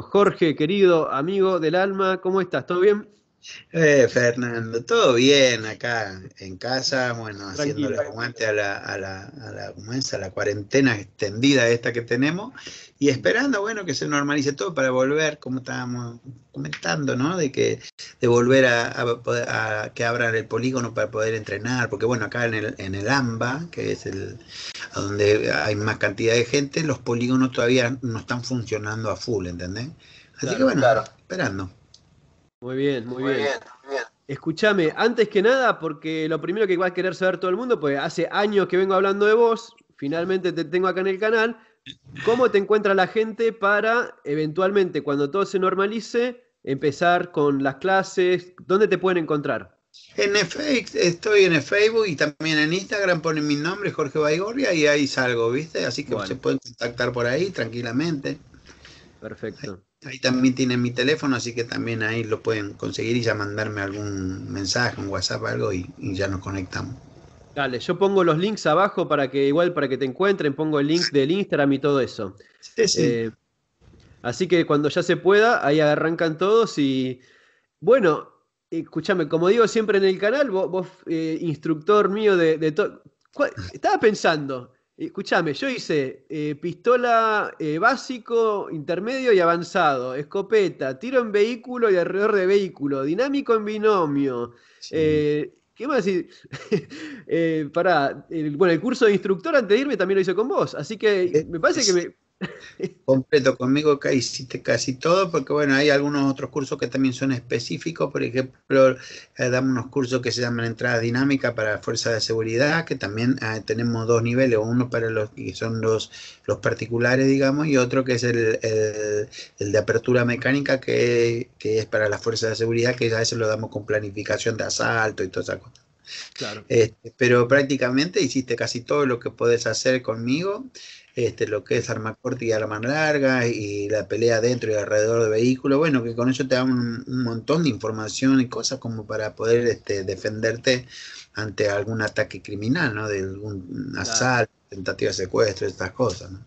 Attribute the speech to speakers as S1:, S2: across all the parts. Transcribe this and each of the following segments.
S1: Jorge, querido amigo del alma, ¿cómo estás? ¿Todo bien?
S2: Eh, Fernando, todo bien acá en casa, bueno, haciendo el aguante a la, a la, a la, cuarentena extendida esta que tenemos y esperando, bueno, que se normalice todo para volver, como estábamos comentando, ¿no? De que de volver a, que abran el polígono para poder entrenar, porque bueno, acá en el, en el AMBA, que es el donde hay más cantidad de gente, los polígonos todavía no están funcionando a full, ¿entendés? Así que bueno, esperando.
S1: Muy bien, muy, bien. Escúchame, antes que nada, porque lo primero que va a querer saber todo el mundo, pues hace años que vengo hablando de vos, finalmente te tengo acá en el canal, ¿cómo te encuentra la gente para eventualmente, cuando todo se normalice, empezar con las clases? ¿Dónde te pueden encontrar?
S2: En Facebook, estoy en Facebook y también en Instagram ponen mi nombre, Jorge Baigorria, y ahí salgo, ¿viste? Así que se pueden contactar por ahí tranquilamente. Perfecto. Ahí también tienen mi teléfono, así que también ahí lo pueden conseguir y ya mandarme algún mensaje, un WhatsApp, algo y, ya nos conectamos.
S1: Dale, yo pongo los links abajo para que igual para que te encuentren, pongo el link del Instagram y todo eso. Sí, sí. Eh, así que cuando ya se pueda, ahí arrancan todos y bueno, escúchame, como digo siempre en el canal, vos, eh, instructor mío de todo, estaba pensando, Escúchame, yo hice eh, pistola eh, básico, intermedio y avanzado, escopeta, tiro en vehículo y alrededor de vehículo, dinámico en binomio. Eh, ¿Qué más decir? para, bueno, el curso de instructor antes
S2: de irme también lo hice con vos, así que me parece que me, completo. Conmigo que hiciste casi todo, porque bueno, hay algunos otros cursos que también son específicos. Por ejemplo, eh, damos unos cursos que se llaman entrada dinámica para fuerzas de seguridad, que también ah, tenemos dos niveles, uno para los que son los, los particulares, digamos, y otro que es el, de apertura mecánica, que, es para la Fuerza de seguridad, que a veces lo damos con planificación de asalto y todas esas cosas. Claro. Este, pero prácticamente hiciste casi todo lo que puedes hacer conmigo este, lo que es arma corta y arma larga y la pelea dentro y alrededor de vehículo Bueno, que con eso te dan un, montón de información y cosas como para poder este, defenderte ante algún ataque criminal, ¿no? De algún asalto, tentativa de secuestro, estas cosas, ¿no?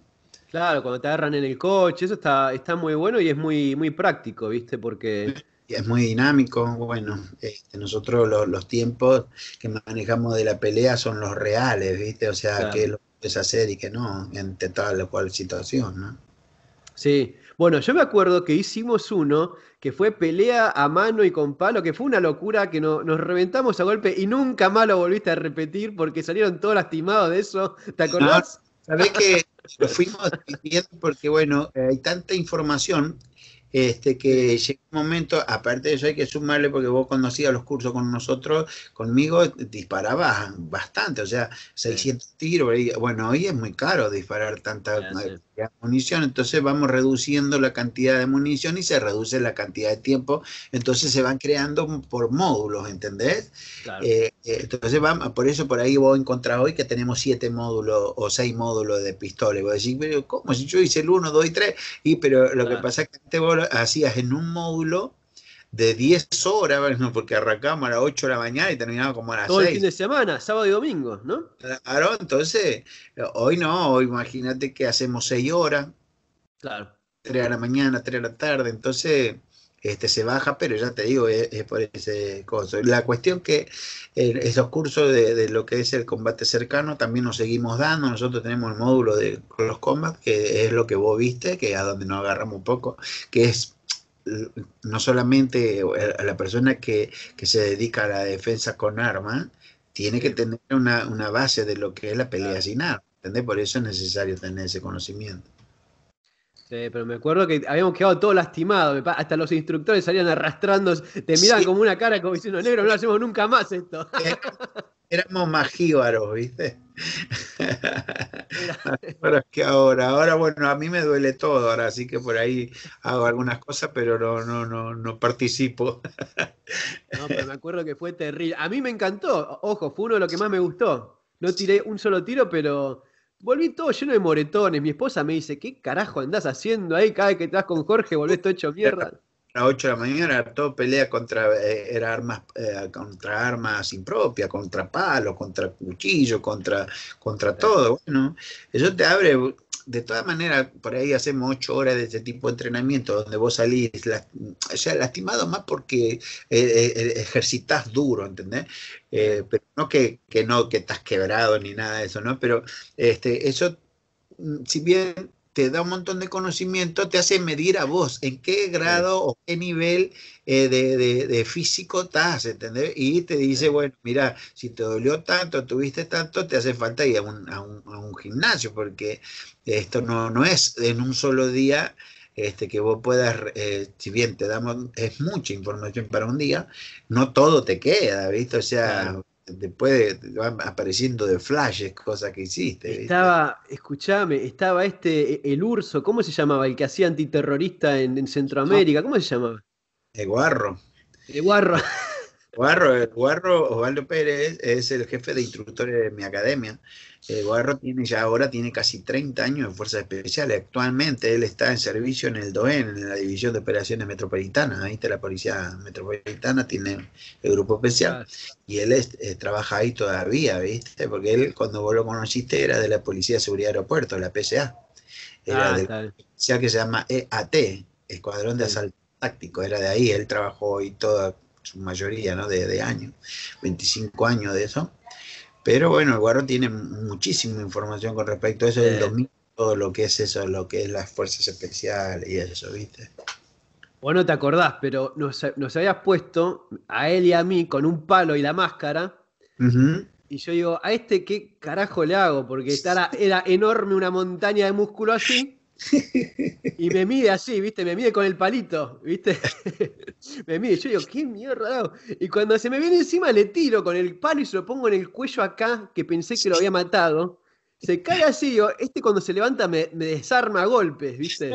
S1: Claro, cuando te agarran en el coche, eso está, está muy bueno
S2: y es muy, muy práctico, ¿viste? Porque... es muy dinámico. Bueno, este, nosotros los tiempos que manejamos de la pelea son los reales, ¿viste? O sea, que los deshacer y que no entre tal o cual situación, ¿no? Sí, bueno, yo me
S1: acuerdo que hicimos uno que fue pelea a mano y con palo, que fue una locura, que no, nos reventamos a golpe y nunca más lo volviste a repetir porque salieron todos lastimados de eso, ¿te acordás?
S2: Sabés que lo fuimos porque, bueno, hay tanta información este, que llega un momento, aparte de eso hay que sumarle, porque vos hacías los cursos con nosotros, conmigo disparabas bastante, o sea, 600 tiros, bueno, hoy es muy caro disparar tanta munición. Entonces vamos reduciendo la cantidad de munición y se reduce la cantidad de tiempo. Entonces se van creando por módulos, ¿entendés? Eh, eh, entonces vamos, por eso por ahí vos encontrás hoy que tenemos siete módulos o seis módulos de pistola. Y vos pero ¿cómo? Si yo hice el uno, dos y tres. Y pero lo que pasa es que te vos hacías en un módulo de 10 horas, porque arrancamos a las 8 de la mañana y terminamos como a las 6. Todo el fin de semana, sábado y domingo, ¿no? Claro, entonces, hoy no, imagínate que hacemos 6 horas. Claro. 3 de la mañana, 3 de la tarde, entonces este, se baja, pero ya te digo, es, por ese costo. La cuestión que eh, esos cursos de, lo que es el combate cercano también nos seguimos dando. Nosotros tenemos el módulo de los Combat, que es lo que vos viste, que es a donde nos agarramos un poco, que es no solamente eh, la persona que, se dedica a la defensa con arma, tiene que tener una, base de lo que es la pelea sin arma, Por eso es necesario tener ese conocimiento.
S1: Sí, pero me acuerdo que habíamos quedado todos lastimados. Hasta los instructores salían arrastrando, te miraban como una cara como diciendo, negro, no hacemos nunca más esto. Eh, éramos
S2: más ¿viste? ahora que ahora, ahora bueno, a mí me duele todo, ahora así que por ahí hago algunas cosas, pero no, no, no, no participo.
S1: no, pero me acuerdo que fue terrible. A mí me encantó, ojo, fue uno de los que más me gustó. No tiré un solo tiro, pero volví todo lleno de moretones. Mi esposa me dice, ¿qué carajo andás haciendo ahí? Cada vez que estás con Jorge
S2: volvés todo hecho mierda. a 8 de la mañana todo pelea contra, eh, era armas, eh, contra armas impropias, contra palos, contra cuchillos, contra, contra todo. Bueno, eso te abre, de todas maneras, por ahí hacemos 8 horas de este tipo de entrenamiento donde vos salís, sea, lastimado más porque eh, ejercitas duro, ¿entendés? pero no que, que no que estás quebrado ni nada de eso, ¿no? Pero este, eso, mm, si bien te da un montón de conocimiento, te hace medir a vos en qué grado o qué nivel eh, de, físico estás, ¿entendés? Y te dice, bueno, mira, si te dolió tanto, tuviste tanto, te hace falta ir a un, gimnasio, porque esto no, no, es en un solo día. Este, que vos puedas, eh, si bien te damos, es mucha información para un día, no todo te queda, ¿viste? O sea, después van apareciendo de flashes cosas que hiciste.
S1: Estaba, escúchame estaba este, e-, el Urso, ¿cómo se llamaba? El que hacía antiterrorista en,
S2: Centroamérica, ¿cómo se llamaba? El Guarro. El Guarro. Guarro, eh, Guarro, Osvaldo Pérez es el jefe de instructores de mi academia. El eh, Guarro tiene ya ahora tiene casi 30 años en Fuerzas Especiales. Actualmente él está en servicio en el DOEN, en la División de Operaciones Metropolitanas. Ahí la Policía Metropolitana, tiene el Grupo Especial. Y él eh, trabaja ahí todavía, ¿viste? Porque él, cuando vos lo conociste, era de la Policía de Seguridad Aeropuerto, la PSA. Era ah, de la policía que se llama EAT, Escuadrón de Asalto Táctico. Era de ahí, él trabajó y todo su mayoría, ¿no? De, de años, 25 años de eso. Pero bueno, el guarro tiene muchísima información con respecto a eso del dominio, todo lo que es eso, lo que es las fuerzas especiales y eso, ¿viste?
S1: Bueno, te acordás, pero nos, habías puesto a él y a mí con un palo y la máscara. Y yo digo, ¿a este qué carajo le hago? Porque era enorme una montaña de músculo así. Y me mide así, ¿viste? Me mide con el palito, ¿viste? me mide, yo digo, ¿qué mierda Y cuando se me viene encima le tiro con el palo y se lo pongo en el cuello acá, que pensé que lo había matado. Se cae así, este cuando se levanta me, desarma a golpes, ¿viste?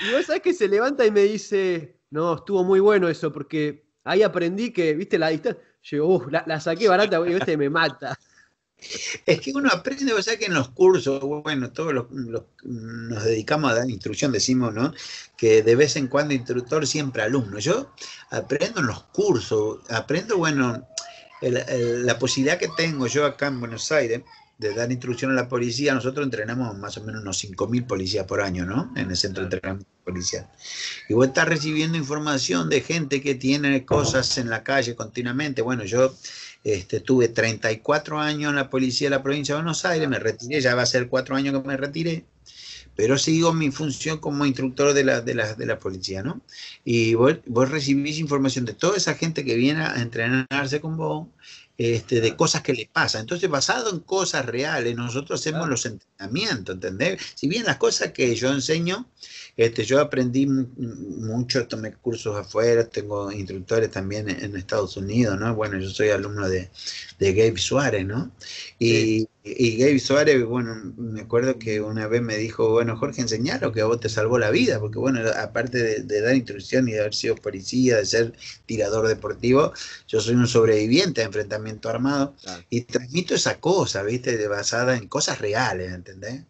S1: Y vos sabés que se levanta y me dice, no, estuvo muy bueno eso, porque ahí aprendí que, ¿viste? La distancia, yo, la, saqué barata, este Me mata.
S2: Es que uno aprende, o sea que en los cursos, bueno, todos los, nos dedicamos a dar instrucción, decimos, ¿no? Que de vez en cuando instructor, siempre alumno. Yo aprendo en los cursos, aprendo, bueno, la posibilidad que tengo yo acá en Buenos Aires de dar instrucción a la policía, nosotros entrenamos más o menos unos 5.000 policías por año, ¿no? En el centro de entrenamiento policial. Y vos estás recibiendo información de gente que tiene cosas en la calle continuamente. Bueno, yo este, tuve 34 años en la policía de la provincia de Buenos Aires, me retiré, ya va a ser cuatro años que me retiré, pero sigo mi función como instructor de la, de la, policía, ¿no? Y vos, vos, recibís información de toda esa gente que viene a entrenarse con vos este, de cosas que le pasa. Entonces, basado en cosas reales, nosotros hacemos los entrenamientos, ¿entendés? Si bien las cosas que yo enseño, este, yo aprendí mucho, tomé cursos afuera, tengo instructores también en, Estados Unidos, ¿no? Bueno, yo soy alumno de, de Gabe Suárez, ¿no? Y, y Gabe Suárez, bueno, me acuerdo que una vez me dijo, bueno, Jorge, enseñalo que a vos te salvó la vida, porque bueno, aparte de, dar instrucción y de haber sido policía, de ser tirador deportivo, yo soy un sobreviviente de enfrentamiento armado y transmito esa cosa, ¿viste? basada en cosas reales, ¿entendés?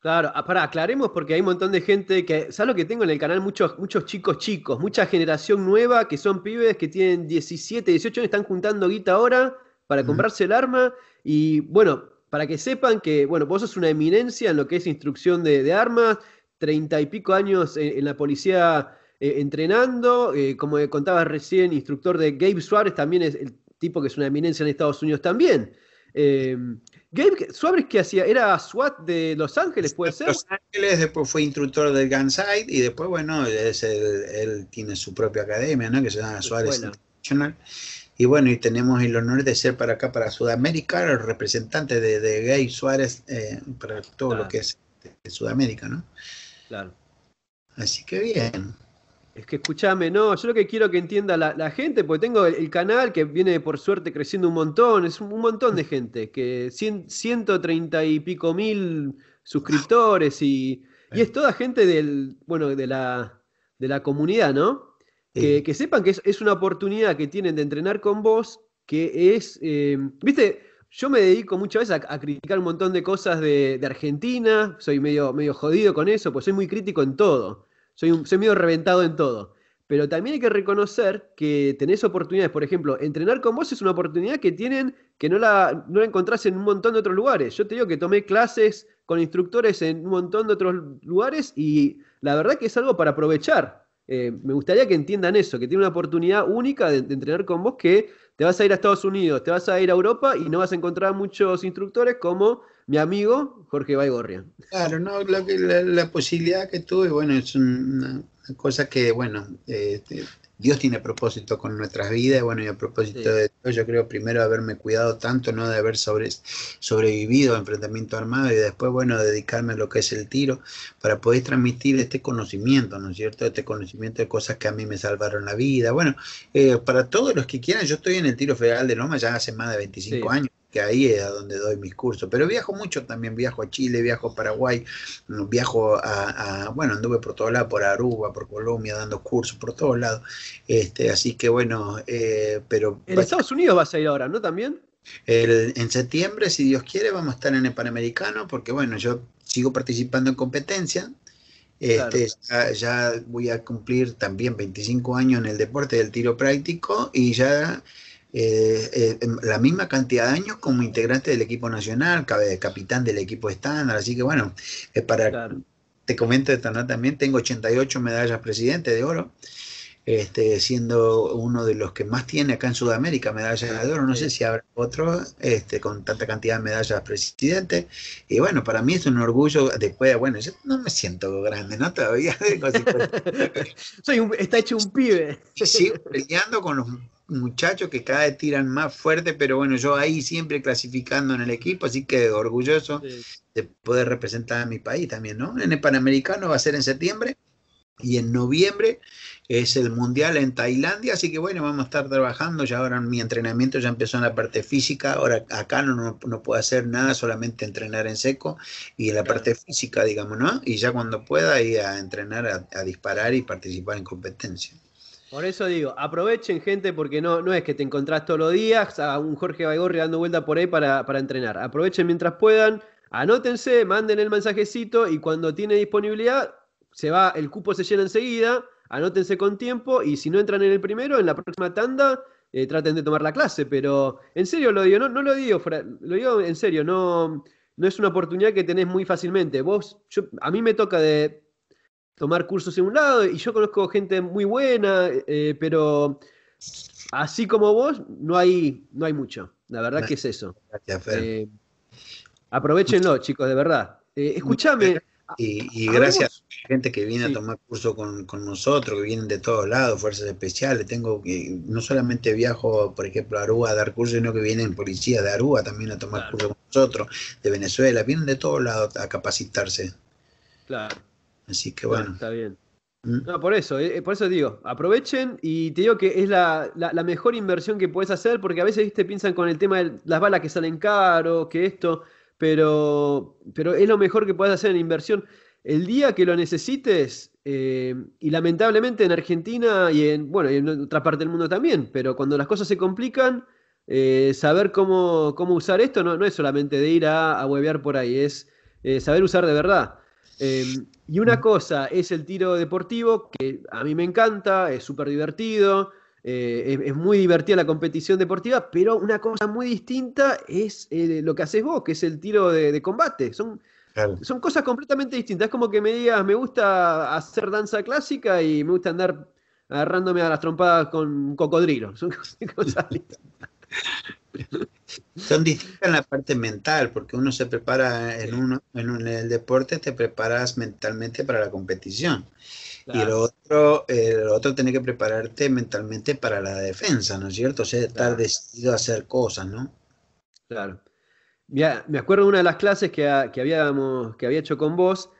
S1: Claro, ah, para, aclaremos porque hay un montón de gente que, ¿sabes lo que tengo en el canal? Muchos, muchos chicos chicos, mucha generación nueva que son pibes que tienen 17, 18 años, están juntando guita ahora para comprarse el arma y bueno, para que sepan que, bueno, vos sos una eminencia en lo que es instrucción de, armas, treinta y pico años en, la policía eh, entrenando, eh, como contabas recién, instructor de Gabe Suárez, también es el tipo que es una eminencia en Estados Unidos también. Eh, Gabe Suárez, ¿qué hacía? ¿Era SWAT de Los Ángeles, puede ser? Los
S2: Ángeles, después fue instructor del Gunside y después, bueno, es él tiene su propia academia, ¿no? Que se llama Suárez International. Y bueno, y tenemos el honor de ser para acá, para Sudamérica, el representante de, de Gay Suárez eh, para todo lo que es este, Sudamérica, ¿no? Claro. Así que bien.
S1: Es que escúchame, no, yo lo que quiero que entienda la, gente, porque tengo el, canal que viene por suerte creciendo un montón, es un, montón de gente, que 130 y pico mil suscriptores y, es toda gente del, bueno, de la comunidad, ¿no? que, sepan que es, una oportunidad que tienen de entrenar con vos, que es, eh, viste, yo me dedico muchas veces a, criticar un montón de cosas de, Argentina, soy medio, medio jodido con eso, pues soy muy crítico en todo, soy, un, soy medio reventado en todo. Pero también hay que reconocer que tenés oportunidades, por ejemplo, entrenar con vos es una oportunidad que tienen que no la, no la encontrás en un montón de otros lugares. Yo te digo que tomé clases con instructores en un montón de otros lugares y la verdad que es algo para aprovechar. Eh, me gustaría que entiendan eso, que tiene una oportunidad única de, entrenar con vos, que te vas a ir a Estados Unidos, te vas a ir a Europa y no vas a encontrar muchos instructores como mi amigo
S2: Jorge Baigorria. Claro, no, la, posibilidad que tuve, bueno, es una, cosa que, bueno, este, Dios tiene propósito con nuestras vidas, bueno, y a propósito de Dios, yo creo primero haberme cuidado tanto, no de haber sobrevivido a enfrentamiento armado y después, bueno, dedicarme a lo que es el tiro para poder transmitir este conocimiento, ¿no es cierto? Este conocimiento de cosas que a mí me salvaron la vida. Bueno, eh, para todos los que quieran, yo estoy en el tiro federal de Loma ya hace más de 25 años que ahí es donde doy mis cursos. Pero viajo mucho también, viajo a Chile, viajo a Paraguay, viajo a, a bueno, anduve por todos lados, por Aruba, por Colombia, dando cursos por todos lados. Este, así que bueno, eh, pero... En Estados Unidos vas a ir ahora, ¿no? También. en septiembre, si Dios quiere, vamos a estar en el Panamericano, porque bueno, yo sigo participando en competencia, este, ya, ya, voy a cumplir también 25 años en el deporte del tiro práctico y ya eh, eh, la misma cantidad de años como integrante del equipo nacional, eh, capitán del equipo estándar, así que bueno, para te comento nota también tengo 88 medallas presidente de oro, este, siendo uno de los que más tiene acá en Sudamérica medallas de oro, no sé si habrá otro este, con tanta cantidad de medallas presidente, y bueno, para mí es un orgullo, después, bueno, yo no me siento grande, ¿no? Todavía Soy está hecho un pibe. sigo peleando con los muchachos que cada vez tiran más fuerte, pero bueno, yo ahí siempre clasificando en el equipo, así que orgulloso de poder representar a mi país también, ¿no? En el Panamericano va a ser en septiembre y en noviembre es el Mundial en Tailandia, así que bueno, vamos a estar trabajando, ya ahora mi entrenamiento ya empezó en la parte física, ahora acá no, no puedo hacer nada, solamente entrenar en seco y en la parte física, digamos, ¿no? Y ya cuando pueda ir a entrenar, a, a disparar y participar en competencia.
S1: Por eso digo, aprovechen gente porque no, no es que te encontrás todos los días a un Jorge Baigorri dando vuelta por ahí para, entrenar. Aprovechen mientras puedan, anótense, manden el mensajecito y cuando tiene disponibilidad, se va, el cupo se llena enseguida, anótense con tiempo y si no entran en el primero, en la próxima tanda eh, traten de tomar la clase. Pero en serio lo digo, no, no lo digo, lo digo en serio, no, no es una oportunidad que tenés muy fácilmente. Vos, a mí me toca de tomar cursos en un lado y yo conozco gente muy buena, eh, pero así como vos, no hay, no hay mucho. La verdad que es eso. Gracias, Fer. Eh, aprovechenlo, chicos, de
S2: verdad. Eh, escúchame. Y, gracias a la gente que viene a tomar curso con, nosotros, que vienen de todos lados, fuerzas especiales. Tengo que, no solamente viajo, por ejemplo, a Aruba a dar cursos, sino que vienen policías de Aruba también a tomar cursos con nosotros, de Venezuela, vienen de todos lados a capacitarse. Claro. Así que bueno. Está bien. Mm.
S1: No, por eso, eh, por eso digo, aprovechen y te digo que es la, mejor inversión que puedes hacer, porque a veces te piensan con el tema de las balas que salen caro, que esto, pero, pero es lo mejor que puedes hacer en inversión. El día que lo necesites, eh, y lamentablemente en Argentina y en, bueno, y en otra parte del mundo también, pero cuando las cosas se complican, eh, saber cómo, usar esto no, es solamente de ir a, a huevear por ahí, es saber usar de verdad. Y una mm. cosa es el tiro deportivo, que a mí me encanta, es súper divertido, eh, es, muy divertida la competición deportiva, pero una cosa muy distinta es eh, lo que haces vos, que es el tiro de, combate. Son, son cosas completamente distintas. Es como que me digas, me gusta hacer danza clásica y me gusta andar agarrándome a las trompadas con un cocodrilo. Son cosas distintas.
S2: Son distintas en la parte mental, porque uno se prepara en, uno, en, el deporte, te preparas mentalmente para la competición. Y el otro, el otro tiene que prepararte mentalmente para la defensa, ¿no es cierto? O sea, estar decidido a hacer cosas, ¿no? Claro.
S1: me acuerdo de una de las clases que, ah, que, habíamos, que había hecho con vos,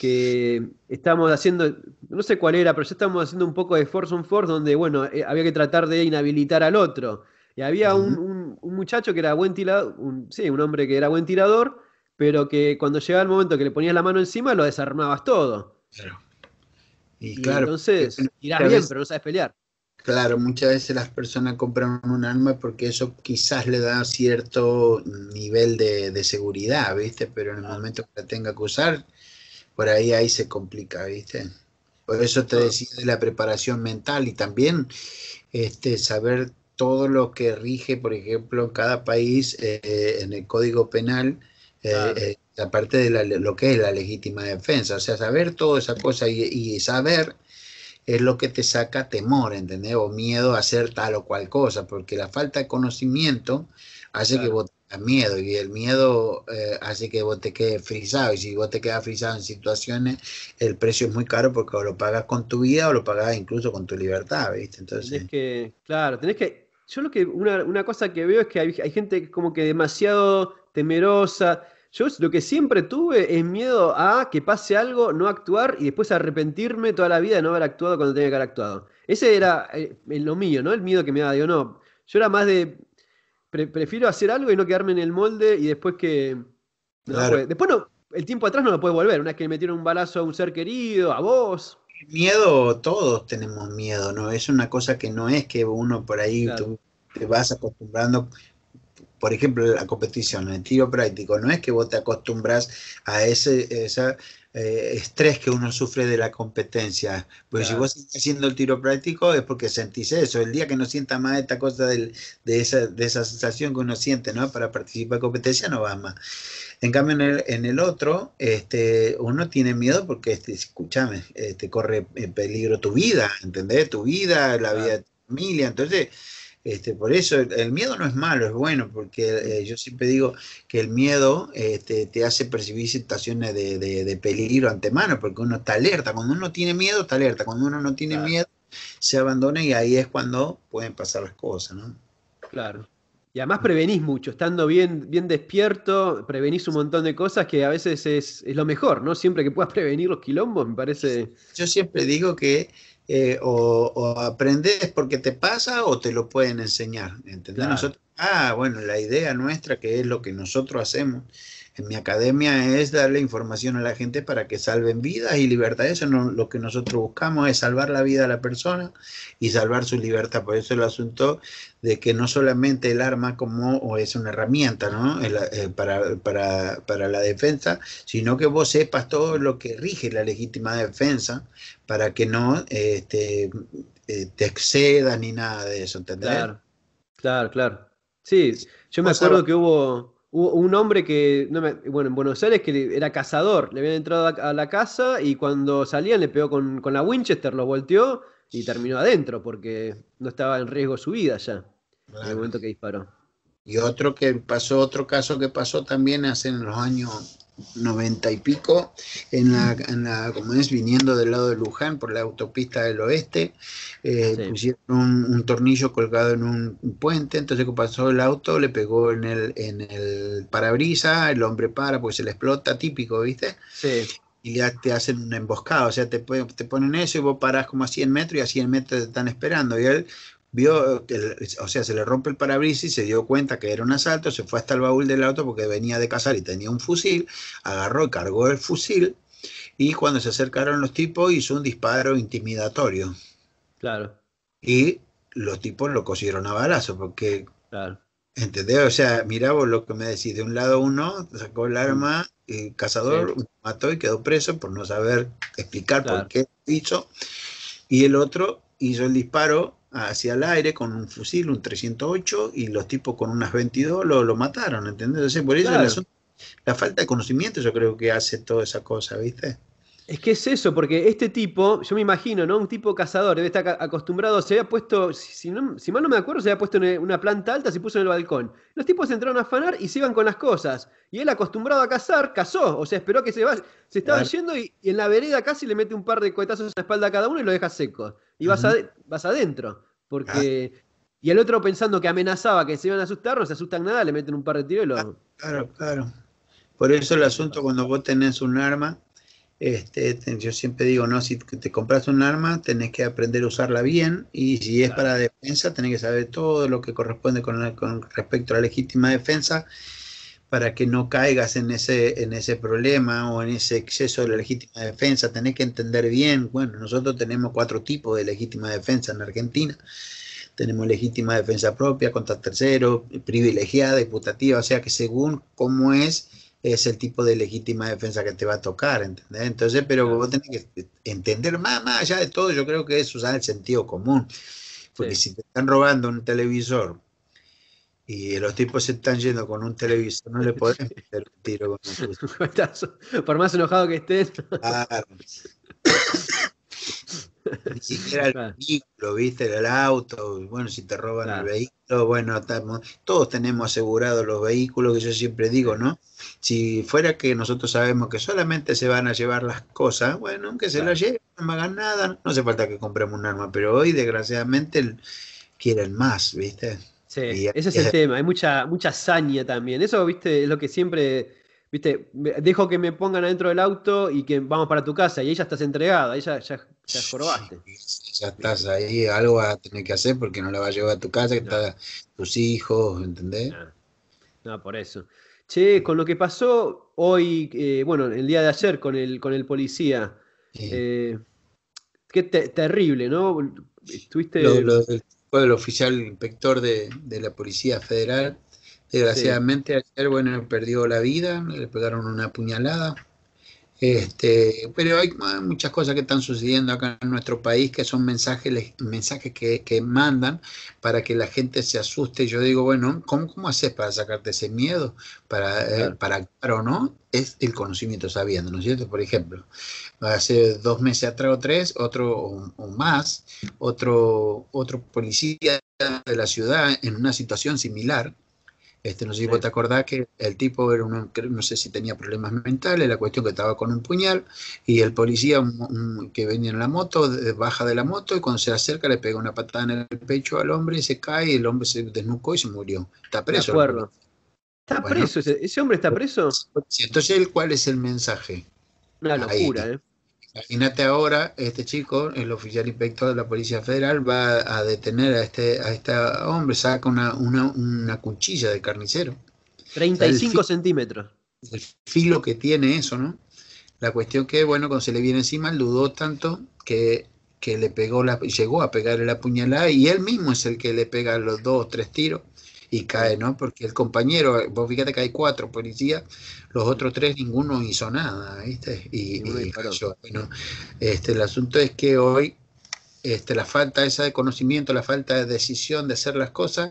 S1: que estábamos haciendo, no sé cuál era, pero ya estábamos haciendo un poco de force on force, donde, bueno, eh, había que tratar de inhabilitar al otro. Y había un, muchacho que era buen tirador, sí, un hombre que era buen tirador, pero que cuando llegaba el momento que le ponías la mano encima, lo desarmabas todo. Claro.
S2: Y, claro. Entonces, tirás bien, pero no sabes pelear. Claro, muchas veces las personas compran un arma porque eso quizás le da cierto nivel de, seguridad, ¿viste? Pero en el momento que la tenga que usar, por ahí ahí se complica, ¿viste? Por eso te decía de la preparación mental y también este, saber todo lo que rige, por ejemplo, en cada país eh, en el Código Penal, eh, eh, aparte de lo que es la legítima defensa. O sea, saber toda esa cosa y, saber es lo que te saca temor, ¿entendés? O miedo a hacer tal o cual cosa, porque la falta de conocimiento hace que vos tengas miedo y el miedo hace que vos te quedes frisado. Y si vos te quedas frisado en situaciones, el precio es muy caro porque o lo pagas con tu vida o lo pagas incluso con tu libertad, ¿viste? Entonces.
S1: claro, tenés que yo lo que, una, cosa que veo es que hay, gente como que demasiado temerosa. Yo lo que siempre tuve es miedo a que pase algo, no actuar y después arrepentirme toda la vida de no haber actuado cuando tenía que haber actuado. Ese era eh, lo mío, ¿no? El miedo que me daba. Digo, no, yo era más de. prefiero hacer algo y no quedarme en el molde y después que. No Después no, el tiempo atrás no lo puedes volver. Una vez que le metieron un balazo a un ser querido, a vos
S2: miedo, todos tenemos miedo, ¿no? Es una cosa que no es que uno por ahí te vas acostumbrando. Por ejemplo, la competición, el tiro práctico, no es que vos te acostumbras a ese eh, estrés que uno sufre de la competencia. Pues si vos estás haciendo el tiro práctico es porque sentís eso. El día que no sienta más esta cosa del, de, esa, de esa sensación que uno siente, ¿no? Para participar en competencia no va más. En cambio, en el, otro, este, uno tiene miedo porque, este, escúchame, este, corre en peligro tu vida, ¿entendés? Tu vida, la vida de tu familia. Entonces, este, por eso el, miedo no es malo, es bueno, porque eh, yo siempre digo que el miedo este, te hace percibir situaciones de, de, peligro antemano, porque uno está alerta. Cuando uno tiene miedo, está alerta. Cuando uno no tiene miedo, se abandona y ahí es cuando pueden pasar las cosas, ¿no?
S1: Claro. Y además prevenís mucho, estando bien, bien despierto, prevenís un montón de cosas que a veces
S2: es, lo mejor, ¿no? Siempre que puedas prevenir los quilombos, me parece. Yo siempre digo que eh, o, aprendes porque te pasa o te lo pueden enseñar, ¿entendés? Nosotros, ah, bueno, la idea nuestra, que es lo que nosotros hacemos, en mi academia es darle información a la gente para que salven vidas y libertades. Eso no, lo que nosotros buscamos es salvar la vida de la persona y salvar su libertad. Por eso el asunto de que no solamente el arma como es una herramienta eh, para, la defensa, sino que vos sepas todo lo que rige la legítima defensa para que no este, eh, te, excedas ni nada de eso, ¿entendés? Claro, claro, claro.
S1: Sí, yo me acuerdo que hubo, un hombre que, bueno, en Buenos Aires que era cazador, le habían entrado a, la casa y cuando salían le pegó con, la Winchester, lo volteó y terminó adentro porque no estaba en riesgo su vida ya en el momento que disparó.
S2: Y otro que pasó, otro caso que pasó también hace en los años 90 y pico, en la, como es, viniendo del lado de Luján por la autopista del oeste, eh, pusieron un, tornillo colgado en un, puente, entonces cuando pasó el auto, le pegó en el, en el parabrisa, el hombre para porque se le explota, típico, ¿viste? Sí. Y ya te hacen una emboscado, o sea, te, te ponen eso y vos parás como a 100 metros y a 100 metros te están esperando. Y él vio, o sea, se le rompe el parabrisas y se dio cuenta que era un asalto, se fue hasta el baúl del auto porque venía de cazar y tenía un fusil, agarró y cargó el fusil y cuando se acercaron los tipos hizo un disparo intimidatorio. Claro. Y los tipos lo cosieron a balazo porque... Claro. ¿Entendés? O sea, mirá vos lo que me decís, de un lado uno sacó el arma, el cazador mató y quedó preso por no saber explicar por qué hizo, y el otro hizo el disparo hacia el aire con un fusil, un 308, y los tipos con unas 22 lo, lo mataron, ¿entendés? por eso la falta de conocimiento yo creo que hace toda esa cosa, ¿viste?
S1: Es que es eso, porque este tipo, yo me imagino, ¿no? Un tipo cazador, debe estar acostumbrado, se había puesto, si, mal no me acuerdo, se había puesto en una planta alta, se puso en el balcón. Los tipos entraron a afanar y se iban con las cosas. Y él, acostumbrado a cazar, cazó, o sea, esperó que se vaya. Se estaba yendo y, en la vereda casi le mete un par de cohetazos en la espalda a cada uno y lo deja seco. Y vas, vas adentro, porque... Y el otro pensando que amenazaba que se iban a asustar, no se asustan nada, le meten un par de tiros y lo... Ah,
S2: claro, claro. Por eso el asunto cuando vos tenés un arma este, yo siempre digo, no, si te compras un arma, tenés que aprender a usarla bien y si es para defensa, tenés que saber todo lo que corresponde con, respecto a la legítima defensa para que no caigas en ese, en ese problema o en ese exceso de la legítima defensa. Tenés que entender bien, bueno, nosotros tenemos cuatro tipos de legítima defensa en Argentina. Tenemos legítima defensa propia, contra terceros, privilegiada, diputativa, o sea que según cómo es es el tipo de legítima defensa que te va a tocar, ¿entendés? Entonces, pero vos tenés que entender más, más allá de todo, yo creo que es usar el sentido común. Porque si te están robando un televisor y los tipos se están yendo con un televisor, no le podés meter un tiro con
S1: un Por más enojado que estés. Claro.
S2: Ni siquiera el vehículo, viste, el auto, bueno, si te roban el vehículo, bueno, todos tenemos asegurados los vehículos, que yo siempre digo, ¿no? Si fuera que nosotros sabemos que solamente se van a llevar las cosas, bueno, aunque se las lleven, no me hagan nada, no hace falta que compremos un arma, pero hoy desgraciadamente quieren más, viste. Sí, ese es el
S1: tema, hay mucha, mucha hazaña también, eso, viste, es lo que siempre viste, dejo que me pongan adentro del auto y que vamos para tu casa y ella estás entregada, ella ya, ya
S2: Ya estás ahí, algo vas a tener que hacer porque no la vas a llevar a tu casa, que están tus hijos, ¿entendés?
S1: No. por eso. Che, con lo que pasó hoy, eh, bueno, el día de ayer con el, con el policía, eh, qué terrible,
S2: ¿no? Estuviste... Lo, el, oficial inspector de, de la Policía Federal. Desgraciadamente ayer, bueno, perdió la vida, le pegaron una puñalada. Este, pero hay muchas cosas que están sucediendo acá en nuestro país que son mensajes, mensajes que, mandan para que la gente se asuste. Yo digo, bueno, ¿cómo, cómo haces para sacarte ese miedo? Para, eh, para actuar o no, es el conocimiento sabiendo, ¿no es cierto? Por ejemplo, hace dos meses atrás o tres, otro o, más, otro, otro policía de la ciudad en una situación similar, este, no sé si vos te acordás que el tipo era un, no sé si tenía problemas mentales, la cuestión que estaba con un puñal y el policía que venía en la moto baja de la moto y cuando se acerca le pega una patada en el pecho al hombre y se cae y el hombre se desnucó y se murió. Está preso. De acuerdo. Está preso, ese, hombre está preso. Entonces, ¿cuál es el mensaje? La locura, ¿eh? Imagínate ahora, este chico, el oficial inspector de la Policía Federal, va a detener a este, a este hombre, saca una, una, cuchilla de carnicero. 35 centímetros. El filo que tiene eso, ¿no? La cuestión que, bueno, cuando se le viene encima, dudó tanto que, que le pegó la, llegó a pegarle la puñalada y él mismo es el que le pega los dos o tres tiros y cae, ¿no? Porque el compañero, vos fíjate que hay cuatro policías, los otros tres ninguno hizo nada, ¿viste? Y, Bueno, este, el asunto es que hoy este, la falta esa de conocimiento, la falta de decisión de hacer las cosas,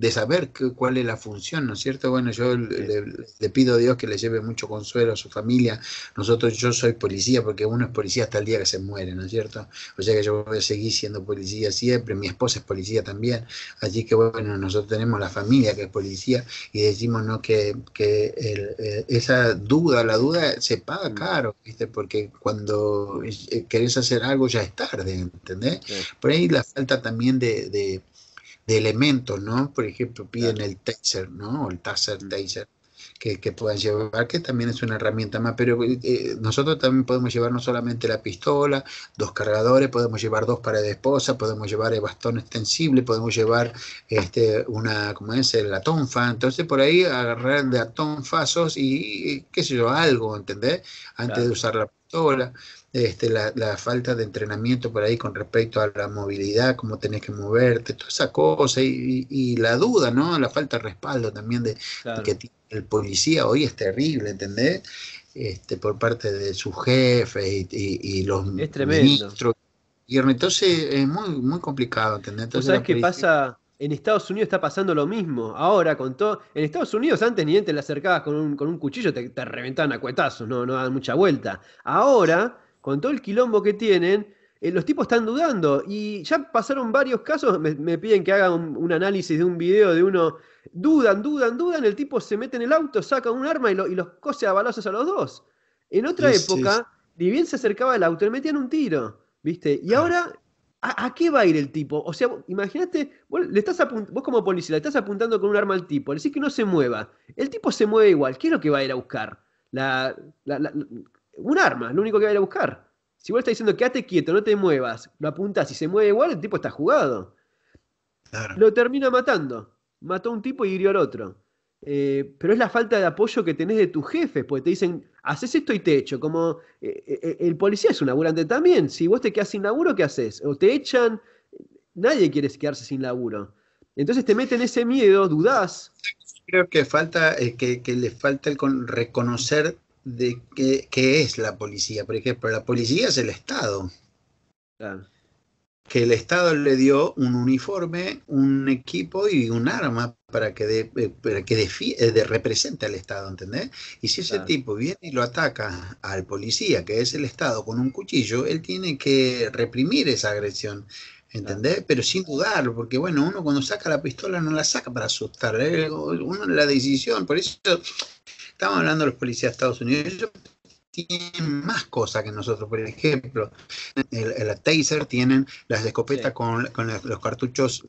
S2: de saber cuál es la función, ¿no es cierto? Bueno, yo le, pido a Dios que le lleve mucho consuelo a su familia. Nosotros, yo soy policía porque uno es policía hasta el día que se muere, ¿no es cierto? O sea que yo voy a seguir siendo policía siempre, mi esposa es policía también, así que bueno, nosotros tenemos la familia que es policía y decimos, ¿no? Que, eh, esa duda, la duda se paga mm. caro, ¿viste? Porque cuando eh, querés hacer algo ya es tarde, ¿entendés? Por ahí la falta también de, de de elementos, ¿no? Por ejemplo, piden el taser, ¿no? el taser, taser, que, puedan llevar, que también es una herramienta más, pero eh, eh, nosotros también podemos llevar no solamente la pistola, dos cargadores, podemos llevar dos para de esposa, podemos llevar el eh, bastón extensible, podemos llevar este una, como es? La tonfa, entonces por ahí agarrar de atonfazos y, qué sé yo, algo, ¿entendés? Antes de usar la pistola este, la, falta de entrenamiento por ahí con respecto a la movilidad, cómo tenés que moverte, toda esa cosa, y, y, la duda, ¿no? La falta de respaldo también de, que el policía hoy es terrible, ¿entendés? Este, por parte de sus jefes y, y los es ministros. Entonces es muy, muy complicado, ¿entendés? Entonces, ¿Sabes qué
S1: pasa?
S2: En Estados Unidos está pasando lo mismo.
S1: Ahora con todo. En Estados Unidos antes ni te la acercabas con un, con un cuchillo, te, te reventaban a cuetazos, no, no daban mucha vuelta. Ahora con todo el quilombo que tienen, eh, los tipos están dudando. Y ya pasaron varios casos, me, piden que haga un, análisis de un video de uno. Dudan, dudan, dudan, el tipo se mete en el auto, saca un arma y, y los cose a balazos a los dos. En otra época, ni bien se acercaba el auto, le metían un tiro, ¿viste? Y ahora, ¿a, qué va a ir el tipo? O sea, imagínate, vos, como policía, le estás apuntando con un arma al tipo, le decís que no se mueva. El tipo se mueve igual, ¿qué es lo que va a ir a buscar? la, un arma, lo único que va a ir a buscar. Si vos estás diciendo quédate quieto, no te muevas, lo apuntás, y se mueve igual, el tipo está jugado. Lo termina matando. Mató a un tipo y hirió al otro. Eh, pero es la falta de apoyo que tenés de tus jefes, porque te dicen, haces esto y te echo. Como eh, eh, el policía es un laburante también. Si vos te quedas sin laburo, ¿qué haces? O te echan. Nadie quiere quedarse sin laburo. Entonces te meten ese miedo, dudás.
S2: Creo que falta, que, le falta el reconocer de qué, qué, es la policía. Por ejemplo, la policía es el Estado. Que el Estado le dio un uniforme, un equipo y un arma para que, eh, que eh, represente al Estado, ¿entendés? Y si ese tipo viene y lo ataca al policía, que es el Estado, con un cuchillo, él tiene que reprimir esa agresión. ¿Entendés? Pero sin dudarlo, porque bueno, uno cuando saca la pistola no la saca para asustar, eh, uno la decisión, por eso Estamos hablando los policías de Estados Unidos, ellos tienen más cosas que nosotros. Por ejemplo, el, el taser tienen las escopetas con, los cartuchos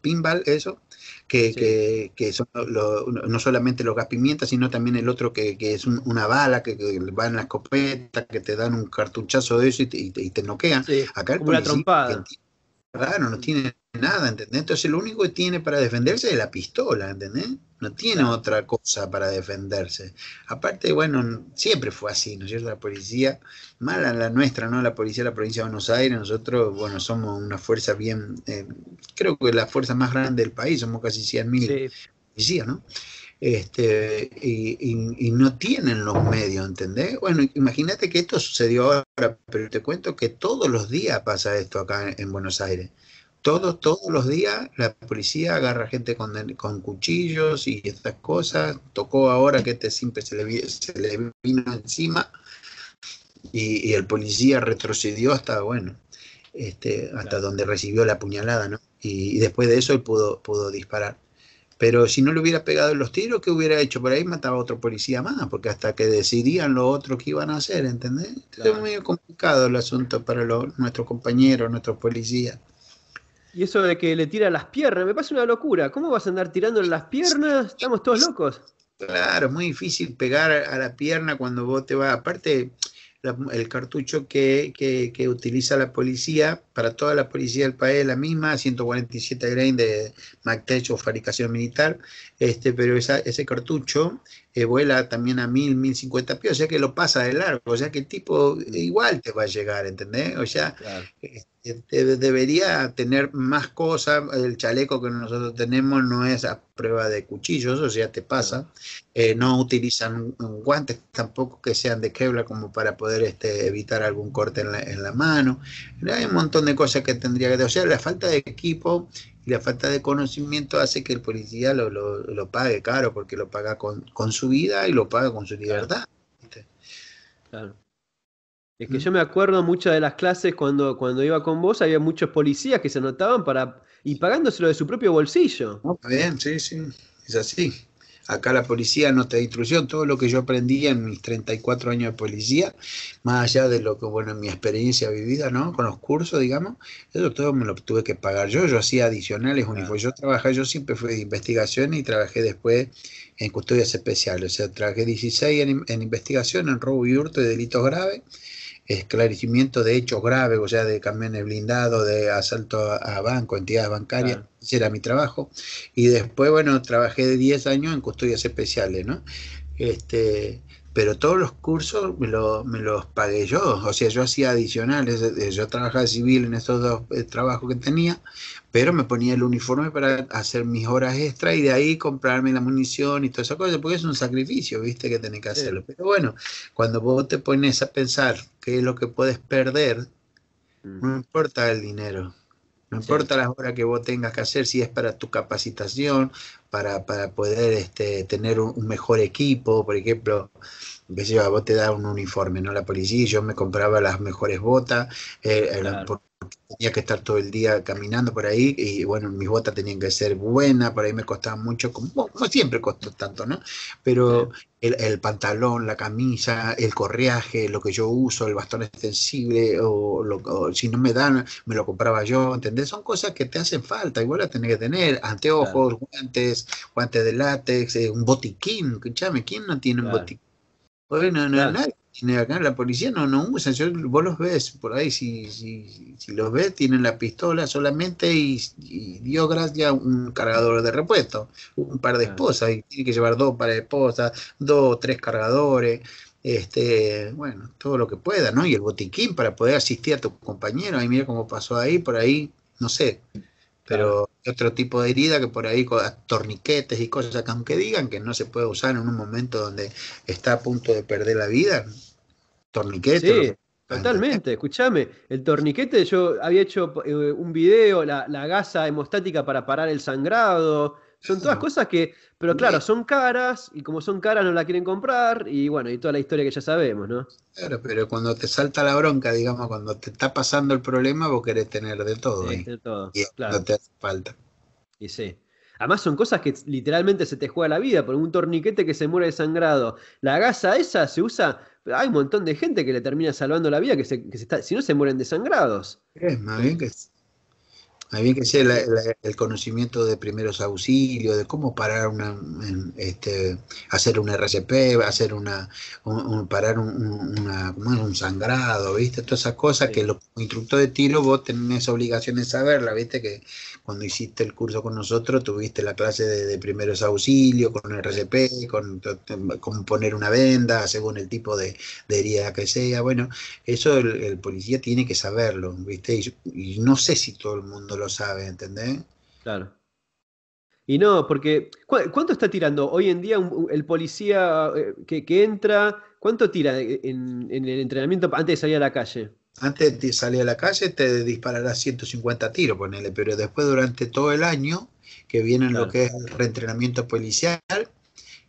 S2: pinball, eso, que, que, son no solamente los gas pimienta, sino también el otro que, que es una bala que, va en la escopeta, que te dan un cartuchazo de eso y te, y te, noquean. Acá el Como trompada. Raro, no tiene nada, ¿entendés? Entonces lo único que tiene para defenderse es la pistola, ¿entendés? No tiene otra cosa para defenderse. Aparte, bueno, siempre fue así, ¿no cierto? La policía, mala la nuestra, ¿no? La policía de la provincia de Buenos Aires, nosotros, bueno, somos una fuerza bien, eh, creo que la fuerza más grande del país, somos casi 100 mil policías, ¿no? Este, y, no tienen los medios, ¿entendés? Bueno, imagínate que esto sucedió ahora, pero te cuento que todos los días pasa esto acá en Buenos Aires. Todos, todos los días la policía agarra gente con, cuchillos y estas cosas. Tocó ahora que este simple se le, vino encima y, el policía retrocedió hasta, bueno, este, hasta donde recibió la puñalada, ¿no? Y, después de eso él pudo, pudo disparar. Pero si no le hubiera pegado los tiros, ¿qué hubiera hecho? Por ahí mataba a otro policía más, porque hasta que decidían lo otro que iban a hacer, ¿entendés? Es medio complicado el asunto para nuestro nuestros compañeros, nuestros policías.
S1: Y eso de que le tira las piernas, me pasa una locura. ¿Cómo vas a andar tirándole las
S2: piernas? Estamos todos locos. Claro, es muy difícil pegar a la pierna cuando vos te vas. Aparte, el cartucho que, que, que, utiliza la policía, para toda la policía del país, la misma, 147 grain de MacTech o fabricación militar, este, pero ese cartucho eh, vuela también a mil, mil cincuenta pies, o sea que lo pasa de largo, o sea que el tipo igual te va a llegar, ¿entendés? O sea, eh, debería tener más cosas, el chaleco que nosotros tenemos no es a prueba de cuchillos, o sea, te pasa, eh, no utilizan guantes tampoco que sean de Kevlar como para poder este, evitar algún corte en la, mano, hay un montón de cosas que tendría que, o sea, la falta de equipo y la falta de conocimiento hace que el policía lo, lo, pague caro, porque lo paga con, su vida y lo paga con su libertad.
S1: Es que yo me acuerdo muchas de las clases cuando, cuando iba con vos, había muchos policías que se anotaban para y pagándoselo de su propio bolsillo. Está bien, sí, sí,
S2: es así. Acá la policía no te da instrucción, todo lo que yo aprendí en mis 34 años de policía, más allá de lo que, bueno, mi experiencia vivida, ¿no? Con los cursos, digamos, eso todo me lo tuve que pagar yo, yo hacía adicionales, uniformes, yo trabajé, yo siempre fui de investigación y trabajé después en custodias especiales, o sea, trabajé 16 en, en investigación, en robo y hurto y delitos graves esclarecimiento de hechos graves, o sea, de camiones blindados, de asalto a, banco, entidades bancarias, ese era mi trabajo. Y después, bueno, trabajé 10 años en custodias especiales, ¿no? Este, pero todos los cursos me, los pagué yo, o sea, yo hacía adicionales, eh, eh, yo trabajaba civil en estos dos eh, trabajos que tenía, pero me ponía el uniforme para hacer mis horas extra y de ahí comprarme la munición y todas esas cosas, porque es un sacrificio, viste, que tenés que hacerlo. Pero bueno, cuando vos te pones a pensar qué es lo que puedes perder, no mm. importa el dinero. No importa las horas que vos tengas que hacer, si es para tu capacitación, para, poder este, tener un, mejor equipo, por ejemplo, a vos te da un uniforme, ¿no? La policía, yo me compraba las mejores botas, eh, porque tenía que estar todo el día caminando por ahí, y bueno, mis botas tenían que ser buenas, por ahí me costaban mucho, como, siempre costó tanto, ¿no? Pero el, pantalón, la camisa, el correaje, lo que yo uso, el bastón extensible, o, si no me dan, me lo compraba yo, ¿entendés? Son cosas que te hacen falta, igual las tenés que tener, anteojos, guantes, guantes de látex, eh, un botiquín, escúchame, ¿quién no tiene un botiquín? Pues no, no, nadie, acá la policía no, no usan, vos los ves, por ahí si, si, los ves tienen la pistola solamente y, dio Dios gracias un cargador de repuesto, un par de esposas, y tiene que llevar dos par de esposas, dos, tres cargadores, este, bueno, todo lo que pueda, ¿no? Y el botiquín para poder asistir a tu compañero, ahí mira cómo pasó ahí, por ahí, no sé, pero otro tipo de herida que por ahí con torniquetes y cosas que aunque digan que no se puede usar en un momento donde está a punto de perder la vida, torniquetes.
S1: Totalmente, escúchame, el torniquete, yo había hecho eh, un video, la, gasa hemostática para parar el sangrado, son todas cosas que pero claro, son caras y como son caras no la quieren comprar y bueno, y toda la historia que ya sabemos, ¿no?
S2: Claro, pero cuando te salta la bronca, digamos, cuando te está pasando el problema, vos querés tener de todo. de todo no te hace falta. Y sí. Además son cosas que literalmente
S1: se te juega la vida, por un torniquete que se muere desangrado. La gasa esa se usa, hay un montón de gente que le termina salvando la vida, que, se, que está, si no se mueren desangrados.
S2: Es más bien que hay bien que sea el conocimiento de primeros auxilios, de cómo parar una, este, hacer un RCP, hacer una, un, parar un, un, sangrado, ¿viste? Todas esas cosas que los instructor de tiro vos tenés obligación de saberla, ¿viste? Que cuando hiciste el curso con nosotros, tuviste la clase de, primeros auxilios, con el RCP, con, poner una venda, según el tipo de, herida que sea. Bueno, eso el, policía tiene que saberlo, ¿viste? Y, no sé si todo el mundo lo sabe, ¿entendés?
S1: Claro. Y no, porque ¿cuánto está tirando hoy en día el policía eh, que, entra? ¿Cuánto tira en el entrenamiento antes de salir a la calle?
S2: antes de salir a la calle te disparará 150 tiros, ponele, pero después durante todo el año, que viene lo que es el reentrenamiento policial,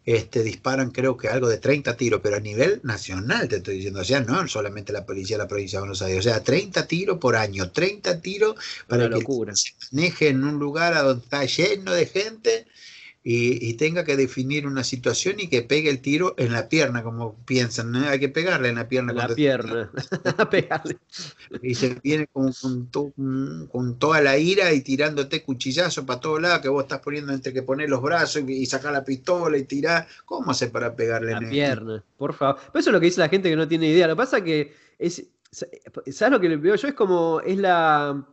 S2: este, disparan creo que algo de 30 tiros, pero a nivel nacional te estoy diciendo, o sea, no solamente la policía de la provincia de Buenos Aires, o sea, 30 tiros por año, 30 tiros para que se maneje en un lugar donde está lleno de gente y, tenga que definir una situación y que pegue el tiro en la pierna, como piensan, hay que pegarle en la pierna. La pierna, pegarle. Y se viene con, con, toda la ira y tirándote cuchillazos para todos lados, que vos estás poniendo entre que poner los brazos y, sacar la pistola y tirar. ¿Cómo hace para pegarle la en la pierna? Por favor.
S1: Pero eso es lo que dice la gente que no tiene idea. Lo que pasa que es, ¿sabes lo que veo yo? Es como, es la,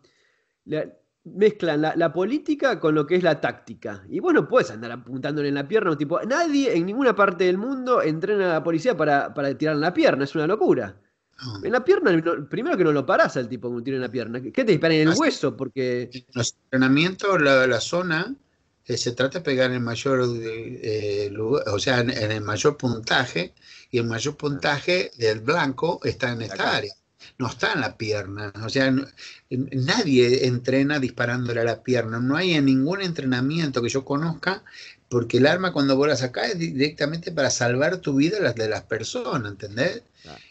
S1: la mezclan la, política con lo que es la táctica. Y vos no puedes andar apuntándole en la pierna, un tipo, nadie en ninguna parte del mundo entrena a la policía para, para tirar en la pierna, es una locura. En la pierna, primero que no lo paras al tipo que lo en la pierna. ¿Qué te disparan en el
S2: hueso? Porque. En los entrenamientos, la, la zona, eh, se trata de pegar en el mayor eh, o sea, en, el mayor puntaje, y el mayor puntaje del blanco está en esta área no está en la pierna. O sea, nadie entrena disparándole a la pierna. No hay ningún entrenamiento que yo conozca, porque el arma cuando vuelas acá es directamente para salvar tu vida de las, de las personas, ¿entendés?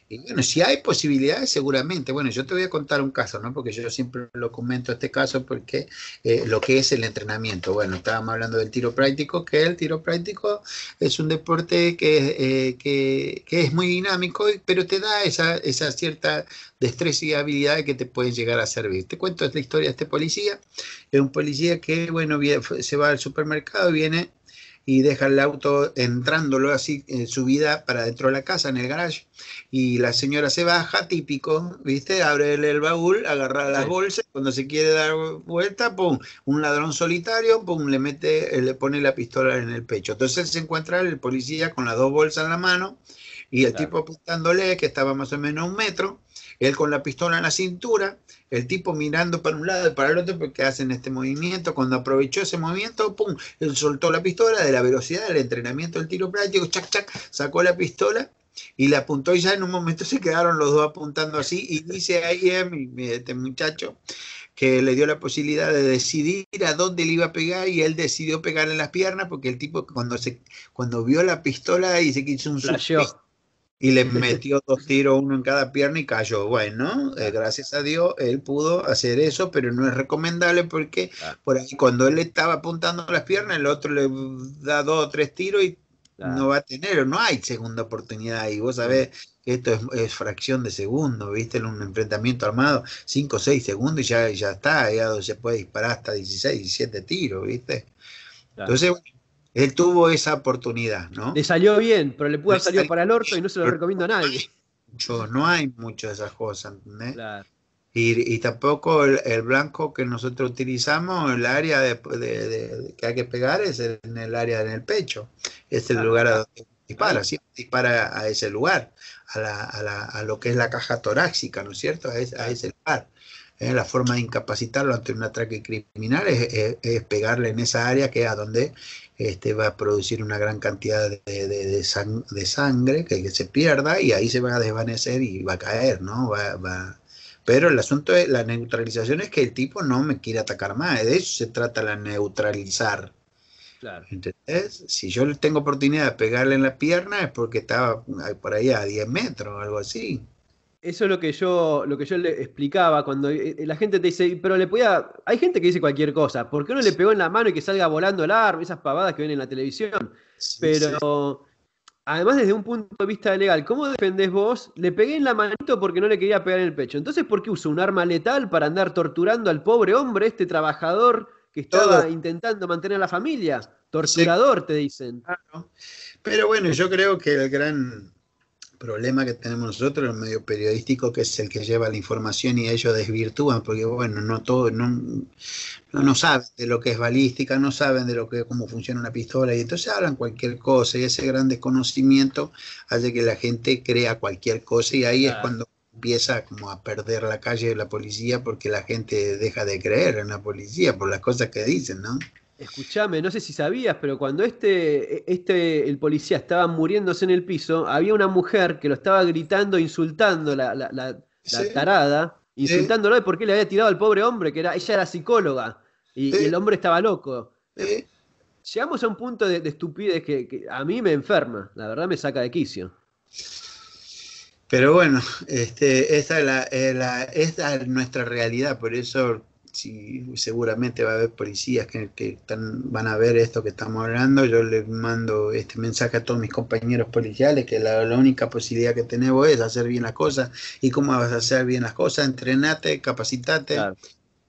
S2: Y bueno, si hay posibilidades, seguramente. Bueno, yo te voy a contar un caso, ¿no? Porque yo siempre lo comento este caso porque eh, lo que es el entrenamiento. Bueno, estábamos hablando del tiro práctico, que el tiro práctico es un deporte que, eh, es muy dinámico, pero te da esa, esa cierta destreza y habilidad que te pueden llegar a servir. Te cuento la historia de este policía. Es un policía que, bueno, se va al supermercado, y viene y deja el auto entrándolo así, en vida para dentro de la casa, en el garage. Y la señora se baja, típico, ¿viste? Abre el, baúl, agarra las bolsas, cuando se quiere dar vuelta, pum, un ladrón solitario, pum, le mete, eh, le pone la pistola en el pecho. Entonces se encuentra el policía con las dos bolsas en la mano y el tipo apuntándole, que estaba más o menos un metro, él con la pistola en la cintura, el tipo mirando para un lado y para el otro porque hacen este movimiento. Cuando aprovechó ese movimiento, ¡pum! Él soltó la pistola de la velocidad del entrenamiento del tiro práctico, chac, chac, sacó la pistola y la apuntó y ya en un momento se quedaron los dos apuntando así y dice ahí eh, este muchacho que le dio la posibilidad de decidir a dónde le iba a pegar y él decidió pegar en las piernas porque el tipo cuando se cuando vio la pistola y se quiso un y le metió dos tiros, uno en cada pierna y cayó. Bueno, eh, gracias a Dios él pudo hacer eso, pero no es recomendable porque por ahí cuando él estaba apuntando las piernas, el otro le da dos o tres tiros y no va a tener, no hay segunda oportunidad. Y vos sabés que esto es, fracción de segundo, ¿viste? En un enfrentamiento armado, cinco o seis segundos y ya, ya está, ya se puede disparar hasta 16, 17 tiros, ¿viste? Entonces, bueno, él tuvo esa oportunidad, ¿no? Le salió bien, pero le pudo salir para el orto y no se lo recomiendo a nadie. no hay muchas de esas cosas, ¿entendés? Claro. Y, tampoco el, blanco que nosotros utilizamos, el área que hay que pegar es en el área del pecho. Es el lugar a donde dispara, siempre dispara a ese lugar, a, la, a, lo que es la caja torácica, ¿no es cierto? A, ese lugar. Eh, la forma de incapacitarlo ante un ataque criminal es, es, pegarle en esa área que es a donde este, va a producir una gran cantidad de, de, sangre que, se pierda y ahí se va a desvanecer y va a caer, ¿no? Va, va. Pero el asunto de la neutralización es que el tipo no me quiere atacar más, de eso se trata la neutralizar. Claro. Si yo tengo oportunidad de pegarle en la pierna es porque estaba por ahí a 10 metros o algo así.
S1: Eso es lo que yo, lo que yo le explicaba cuando eh, eh, la gente te dice, pero le podía. Hay gente que dice cualquier cosa. ¿Por qué no le pegó en la mano y que salga volando el arma? Esas pavadas que ven en la televisión.
S2: pero
S1: además, desde un punto de vista legal, ¿cómo defendés vos? Le pegué en la manito porque no le quería pegar en el pecho. Entonces, ¿por qué usó un arma letal para andar torturando al pobre hombre, este trabajador que estaba intentando mantener a la familia? Torturador, te
S2: dicen. Pero bueno, yo creo que el gran problema que tenemos nosotros, el medio periodístico, que es el que lleva la información y ellos desvirtúan, porque bueno, no todo, no, no, no, saben de lo que es balística, no saben de lo que cómo funciona una pistola, y entonces hablan cualquier cosa, y ese gran desconocimiento hace que la gente crea cualquier cosa, y ahí es cuando empieza como a perder la calle de la policía porque la gente deja de creer en la policía por las cosas que dicen, ¿no?
S1: Escuchame, no sé si sabías, pero cuando este, este, el policía estaba muriéndose en el piso, había una mujer que lo estaba gritando, insultando, la, la, la, tarada, insultándolo de por le había tirado al pobre hombre, que era, ella era psicóloga, y, el hombre estaba loco. Llegamos a un punto de, estupidez que, a mí me enferma, la verdad me saca de quicio. Pero
S2: bueno, este, es nuestra realidad, por eso si seguramente va a haber policías que, que van a ver esto que estamos hablando, yo les mando este mensaje a todos mis compañeros policiales, que la, única posibilidad que tenemos es hacer bien las cosas. ¿Y cómo vas a hacer bien las cosas? Entrenate, capacitate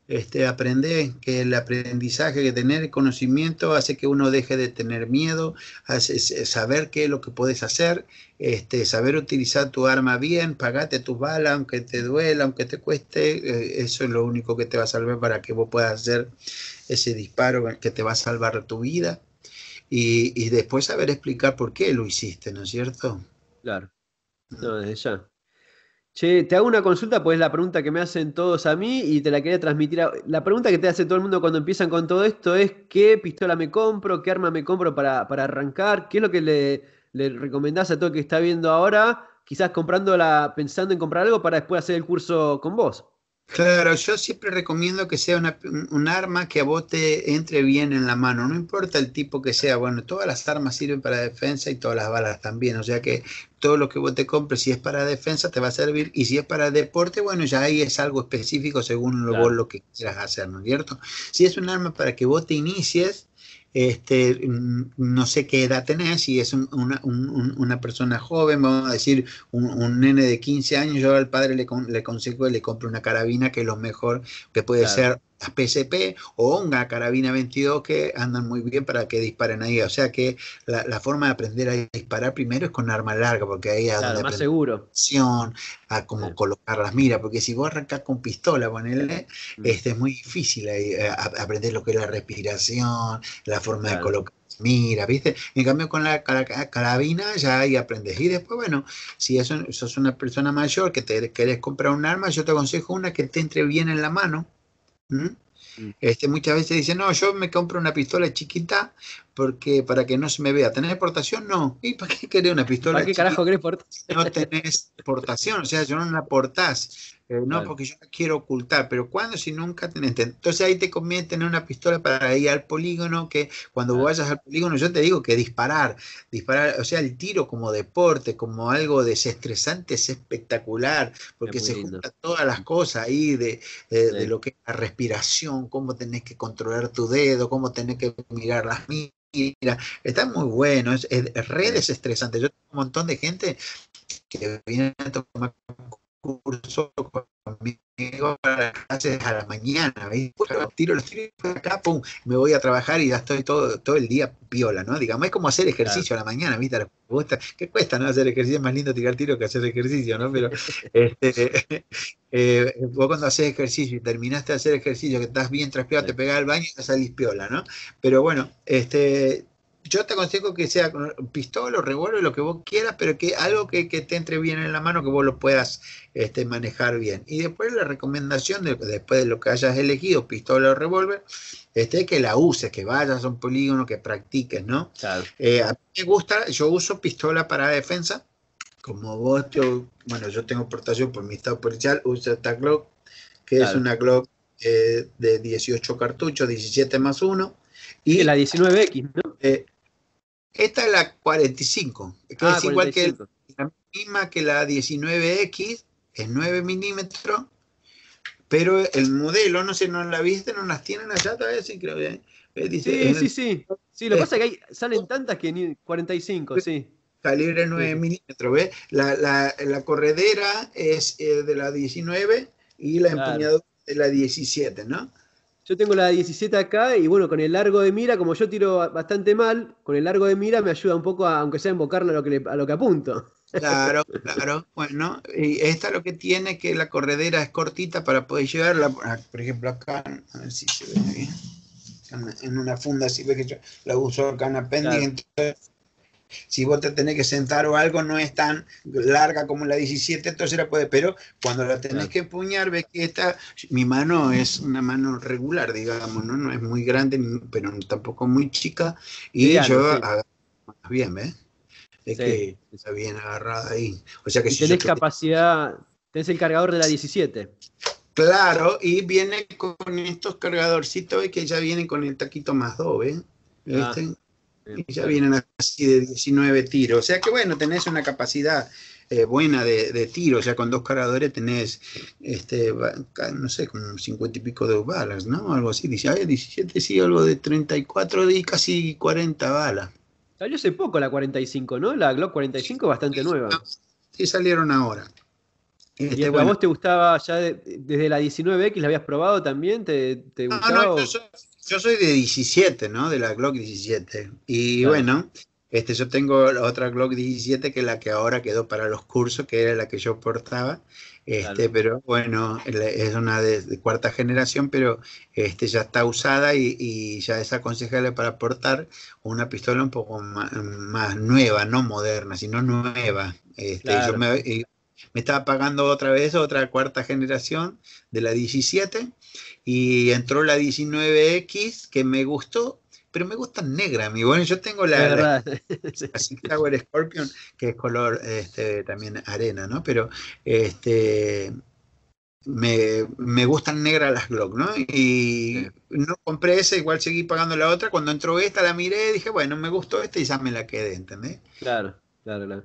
S2: este, aprender, que el aprendizaje, que tener conocimiento hace que uno deje de tener miedo, eh, saber qué es lo que puedes hacer, este, saber utilizar tu arma bien, pagarte tus balas, aunque te duela, aunque te cueste, eh, eso es lo único que te va a salvar para que vos puedas hacer ese disparo que te va a salvar tu vida. Y, después saber explicar por qué lo hiciste, ¿no es cierto?
S1: Claro, mm. no, desde ya. Che, te hago una consulta, pues es la pregunta que me hacen todos a mí y te la quería transmitir. La pregunta que te hace todo el mundo cuando empiezan con todo esto es ¿qué pistola me compro? ¿Qué arma me compro para, arrancar? ¿Qué es lo que le, le, recomendás a todo el que está viendo ahora? Quizás comprándola, pensando en comprar algo para después hacer el curso con vos.
S2: Claro, yo siempre recomiendo que sea una, un arma que a vos te entre bien en la mano, no importa el tipo que sea. Bueno, todas las armas sirven para defensa y todas las balas también, o sea que todo lo que vos te compres, si es para defensa, te va a servir, y si es para deporte, bueno, ya ahí es algo específico según lo, vos lo que quieras hacer, ¿no es cierto? Si es un arma para que vos te inicies, este, no sé qué edad tenés, si es una, una, persona joven, vamos a decir un, nene de 15 años, yo al padre le, le le compro una carabina que es lo mejor que puede ser las PSP o una carabina 22 que andan muy bien para que disparen ahí. O sea que la, forma de aprender a disparar primero es con arma larga, porque ahí es más seguro. A cómo colocar las miras, porque si vos arrancas con pistola, ponele, mm. este, es muy difícil eh, aprender lo que es la respiración, la forma de colocar mira, ¿viste? En cambio, con la carabina ya ahí aprendes. Y después, bueno, si es sos una persona mayor que te querés comprar un arma, yo te aconsejo una que te entre bien en la mano, este, muchas veces dicen, no, yo me compro una pistola chiquita porque para que no se me vea. ¿Tenés portación? No. ¿Y para qué querés una pistola? ¿Para qué carajo querés portación? No tenés portación, o sea, yo no la portás. Eh, no, porque yo la quiero ocultar, pero ¿cuándo si nunca tenés? Entonces ahí te conviene tener una pistola para ir al polígono, que cuando ah. vayas al polígono yo te digo que disparar, disparar, o sea, el tiro como deporte, como algo desestresante es espectacular, porque se juntan todas las cosas ahí de, lo que es la respiración, cómo tenés que controlar tu dedo, cómo tenés que mirar las mías Está muy bueno, es, redes re Yo tengo un montón de gente que viene a tomar curso conmigo a la mañana, me voy a trabajar y ya estoy todo, todo el día piola, ¿no? Digamos, es como hacer ejercicio a la mañana, ¿viste? Gusta, que cuesta, ¿no? Hacer ejercicio, es más lindo tirar tiro que hacer ejercicio, ¿no? Pero este, eh, vos cuando haces ejercicio y terminaste de hacer ejercicio, que estás bien traspiado, te pegás al baño y te salís piola, ¿no? Pero bueno, este yo te aconsejo que sea con pistola, revólver, lo que vos quieras, pero que algo que, te entre bien en la mano, que vos lo puedas este, manejar bien. Y después la recomendación, después de lo que hayas elegido, pistola o revólver, este, que la uses, que vayas a un polígono, que practiques, ¿no? Eh, a mí me gusta, yo uso pistola para defensa, como vos, yo, bueno, yo tengo portación por mi estado policial, uso esta Glock, que es una Glock eh, de 18 cartuchos, 17 más 1. Y la 19X, ¿no? Eh, esta es la 45, que ah, es igual que la misma que la 19X, es 9 milímetros, pero el modelo, no sé, ¿no la viste? ¿No las tienen allá todavía? ¿eh? Eh, sí, creo que. sí, sí, sí. Sí, lo que pasa es que salen tantas que ni 45, sí. Calibre 9 milímetros, ¿ves? La, la, la, corredera es eh, de la 19 y la claro. empuñadura de la 17, ¿no?
S1: Yo tengo la 17 acá y bueno, con el largo de mira, como yo tiro bastante mal, con el largo de mira me ayuda un poco, aunque sea invocarlo a lo que, a lo que apunto.
S2: Claro, claro. Bueno, y esta lo que tiene que la corredera es cortita para poder llevarla. Ah, por ejemplo, acá, a ver si se ve bien. En una funda, si ve que yo la uso acá en la pendiente si vos te tenés que sentar o algo, no es tan larga como la 17, entonces la puedes, pero cuando la tenés que empuñar, ves que esta, mi mano es una mano regular, digamos, ¿no? No es muy grande, pero tampoco muy chica, y yo agarro más bien, ¿ves? Es que está bien agarrada ahí. O sea que si tenés capacidad,
S1: tenés el cargador de la 17.
S2: Claro, y viene con estos cargadorcitos que ya vienen con el taquito más ¿ves? Ah. ¿Viste? ya vienen así de 19 tiros. O sea que bueno, tenés una capacidad eh, buena de, de tiro o sea, con dos cargadores tenés, este, no sé, como 50 y pico de balas, ¿no? Algo así, dice, ay, 17, sí, algo de 34 y casi 40 balas. Salió hace poco la
S1: 45, ¿no? La Glock 45 bastante nueva. Sí, salieron ahora.
S2: ¿Y a este, vos te
S1: gustaba ya desde la 19X? ¿La habías probado también? ¿Te,
S2: te gustaba? No, no, yo, yo soy de 17, ¿no? De la Glock 17. Y bueno, este, yo tengo otra Glock 17 que es la que ahora quedó para los cursos, que era la que yo portaba. Este, pero bueno, es una de, cuarta generación, pero este, ya está usada y, ya es aconsejable para portar una pistola un poco más, nueva, no moderna, sino nueva. Este, Yo me, me estaba pagando otra vez otra cuarta generación de la 17 y entró la 19X, que me gustó, pero me gustan negras. Mi bueno, yo tengo la, la, Scorpion, que es color este, también arena, ¿no? Pero este me, gustan negras las Glock, ¿no? Y no compré esa, igual seguí pagando la otra. Cuando entró esta, la miré, dije, bueno, me gustó esta y ya me la quedé, ¿entendés? Claro, claro, claro.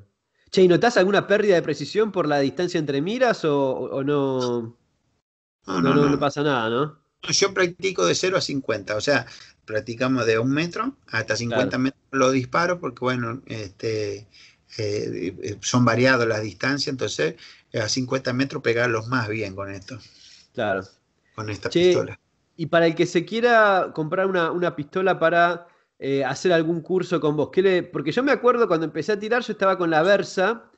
S1: Che, ¿y notás alguna pérdida de precisión por la distancia
S2: entre miras o no? No, no, no, no, pasa nada, ¿no? Yo practico de 0 a 50, o sea, practicamos de un metro hasta 50 metros los disparo porque bueno, este, eh, eh, son variados las distancias, entonces eh, a 50 metros pegarlos más bien con esto. Claro. Con esta pistola. Y
S1: para el que se quiera comprar una, pistola para hacer algún curso con vos, ¿qué le, porque yo me acuerdo cuando empecé a tirar, yo estaba con la Versa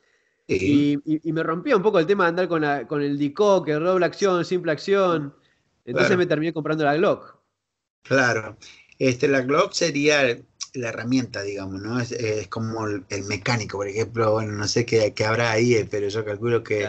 S1: y, me rompía un poco el tema de andar con, la, con el dicoque, doble acción, simple acción. Entonces me terminé comprando la
S2: Glock. Claro. Este, la Glock sería la herramienta, digamos, ¿no? Es, como el, mecánico, por ejemplo, bueno, no sé qué, habrá ahí, eh, pero yo calculo que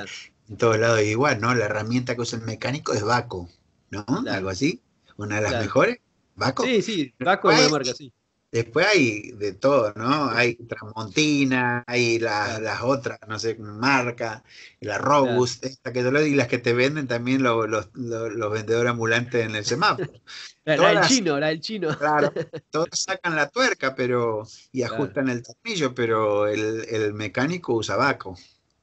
S2: en todos lados es igual, ¿no? La herramienta que usa el mecánico es vaco ¿no? Algo así. Una de las mejores. vaco Sí, sí, vaco es una marca, sí. Después hay de todo, ¿no? Hay Tramontina, hay las otras, no sé, marca, la Robust, esta que y las que te venden también los, vendedores ambulantes en el semáforo. La, del chino,
S1: la del chino. Claro,
S2: todos sacan la tuerca pero y ajustan el tornillo, pero el, el, mecánico usa vaco.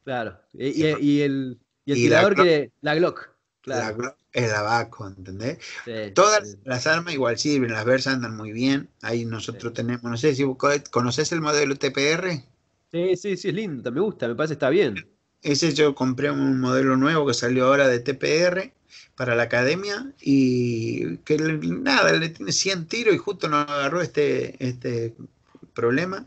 S2: Claro, y, el, y el tirador que... La Glock, La Glock el abaco, ¿entendés? Todas las armas igual sirven, las versas andan muy bien. Ahí nosotros tenemos, no sé si vos conoces el modelo TPR. Sí, sí, sí, es lindo, me gusta, me parece está bien. Ese yo compré un modelo nuevo que salió ahora de TPR para la academia y que nada, le tiene 100 tiros y justo nos agarró este, este problema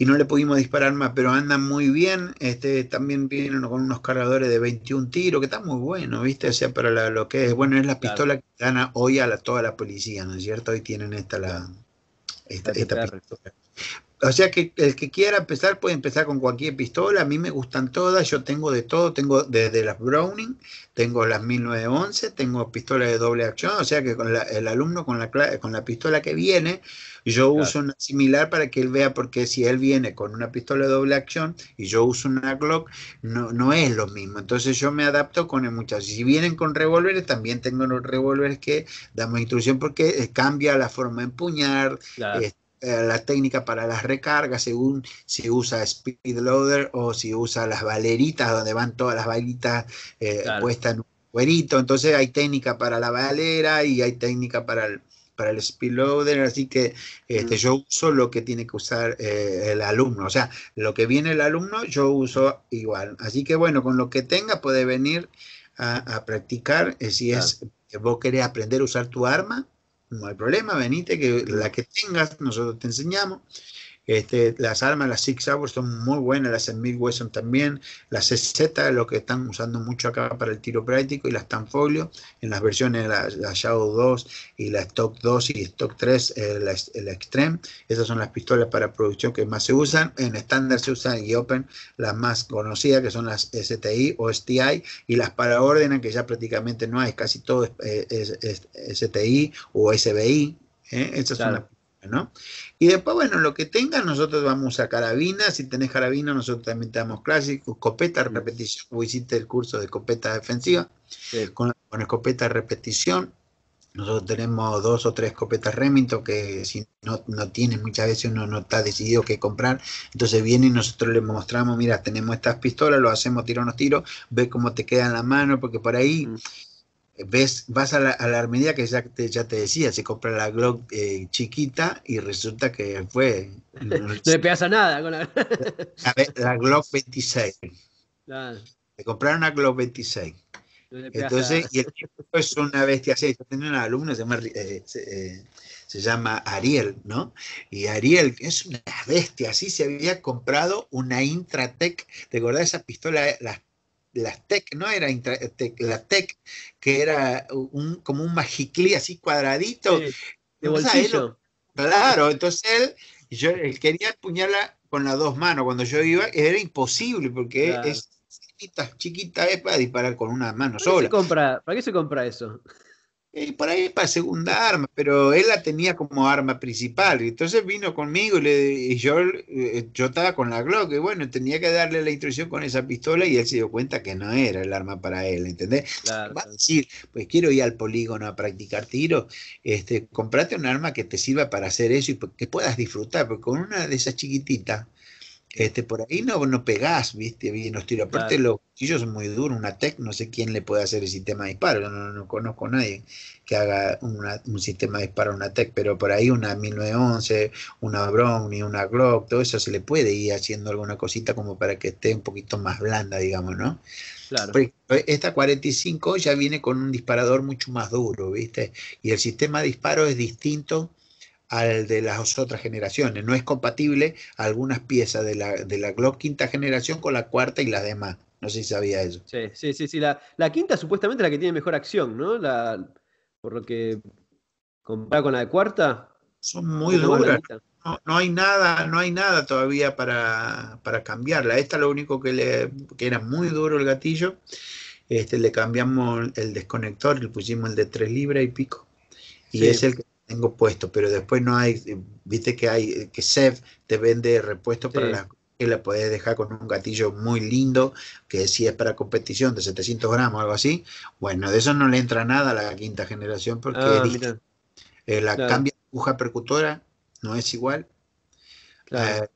S2: y no le pudimos disparar más, pero andan muy bien. Este, también vienen con unos cargadores de 21 tiros, que está muy bueno, ¿viste? O sea, para lo que es, bueno, es la pistola que dan hoy a toda la policía, ¿no es cierto? Hoy tienen esta, la, esta, esta pistola. O sea que el que quiera empezar puede empezar con cualquier pistola. A mí me gustan todas. Yo tengo de todo. Tengo desde las Browning, tengo las 1911, tengo pistolas de doble acción. O sea que con el alumno con la, con la pistola que viene, yo uso una similar para que él vea, porque si él viene con una pistola de doble acción y yo uso una Glock, no, es lo mismo. Entonces yo me adapto con el muchacho. Si vienen con revólveres, también tengo los revólveres que damos instrucción porque cambia la forma de empuñar. Este, eh, la técnica para las recargas, según si usa speed loader o si usa las valeritas, donde van todas las valitas eh, puestas en un cuerito. Entonces hay técnica para la valera y hay técnica para el, para el speed loader, así que este, mm. yo uso lo que tiene que usar eh, el alumno, o sea, lo que viene el alumno yo uso igual. Así que bueno, con lo que tenga puede venir a, practicar, si es vos querés aprender a usar tu arma, no hay problema, venite, que la que tengas, nosotros te enseñamos. Este, las armas, las Six Hours son muy buenas, las Smith Wesson también, las CZ, lo que están usando mucho acá para el tiro práctico, y las Tanfolio, en las versiones, de la Shadow 2 y la Stock 2 y Stock 3, el eh, la, esas son las pistolas para producción que más se usan. En estándar se usan y Open las más conocidas, que son las STI o STI, y las para órdenes, que ya prácticamente no hay, casi todo es, eh, STI o SBI. Eh, son las y después, bueno, lo que tengas, nosotros vamos a carabinas, si tenés carabina, nosotros también te damos clásicos, escopeta, repetición, vos hiciste el curso de escopeta defensiva, con, con, escopeta repetición, nosotros tenemos dos o tres escopetas Remington que si no, no tienes muchas veces uno no está decidido qué comprar, entonces viene y nosotros le mostramos, mira, tenemos estas pistolas, lo hacemos tiro tiros, ve cómo te queda en la mano, porque por ahí... Mm ves, vas a la, a armería que ya te, ya te decía, se compra la Glock eh, chiquita y resulta que fue... no le
S1: pegas nada con la...
S2: Glock 26. Se compraron una Glock 26.
S1: Entonces,
S2: y el tipo es una bestia así. tenía un alumno, eh, eh, se llama, Ariel, ¿no? Y Ariel es una bestia así. Se había comprado una Intratec, ¿te acordás de esa pistola? Las las TEC, no era intra, la TEC, que era un, como un magiclí así cuadradito.
S1: de bolsillo.
S2: claro, entonces él, yo, él quería empuñarla con las dos manos. Cuando yo iba, era imposible porque es chiquita, es para disparar con una mano sola. compra, ¿Para qué se compra eso? y eh, por ahí para segunda arma, pero él la tenía como arma principal. Y entonces vino conmigo y, le, yo, eh, yo estaba con la Glock. Y bueno, tenía que darle la instrucción con esa pistola y él se dio cuenta que no era el arma para él, ¿entendés? Claro. Va a decir, pues quiero ir al polígono a practicar tiro, este, comprate un arma que te sirva para hacer eso y que puedas disfrutar, porque con una de esas chiquititas este, por ahí no, no pegás, viste, bien tiro Aparte los cuchillos son muy duros, una TEC, no sé quién le puede hacer el sistema de disparo, no, no, conozco a nadie que haga un sistema de disparo a una TEC, pero por ahí una 1911, una Brownie, una Glock, todo eso se le puede ir haciendo alguna cosita como para que esté un poquito más blanda, digamos, ¿no? Claro. esta 45 ya viene con un disparador mucho más duro, viste, y el sistema de disparo es distinto al de las otras generaciones. No es compatible algunas piezas de la, de la Glock quinta generación con la cuarta y las demás. No sé si sabía eso.
S1: Sí, sí, sí. La, quinta supuestamente es la que tiene mejor acción, ¿no? La, por lo que
S2: compara con la de cuarta. Son muy duras. No, hay nada, no hay nada todavía para, cambiarla. Esta lo único que le era muy duro el gatillo. Este, le cambiamos el desconector, le pusimos el de 3 libras y pico. Y es el que tengo puesto, pero después no hay, eh, viste que hay, eh, que Sef te vende repuesto para la, que la puedes dejar con un gatillo muy lindo, que si es para competición de 700 gramos, algo así. Bueno, de eso no le entra nada a la quinta generación porque ah, eh, la cambia aguja percutora, no es igual.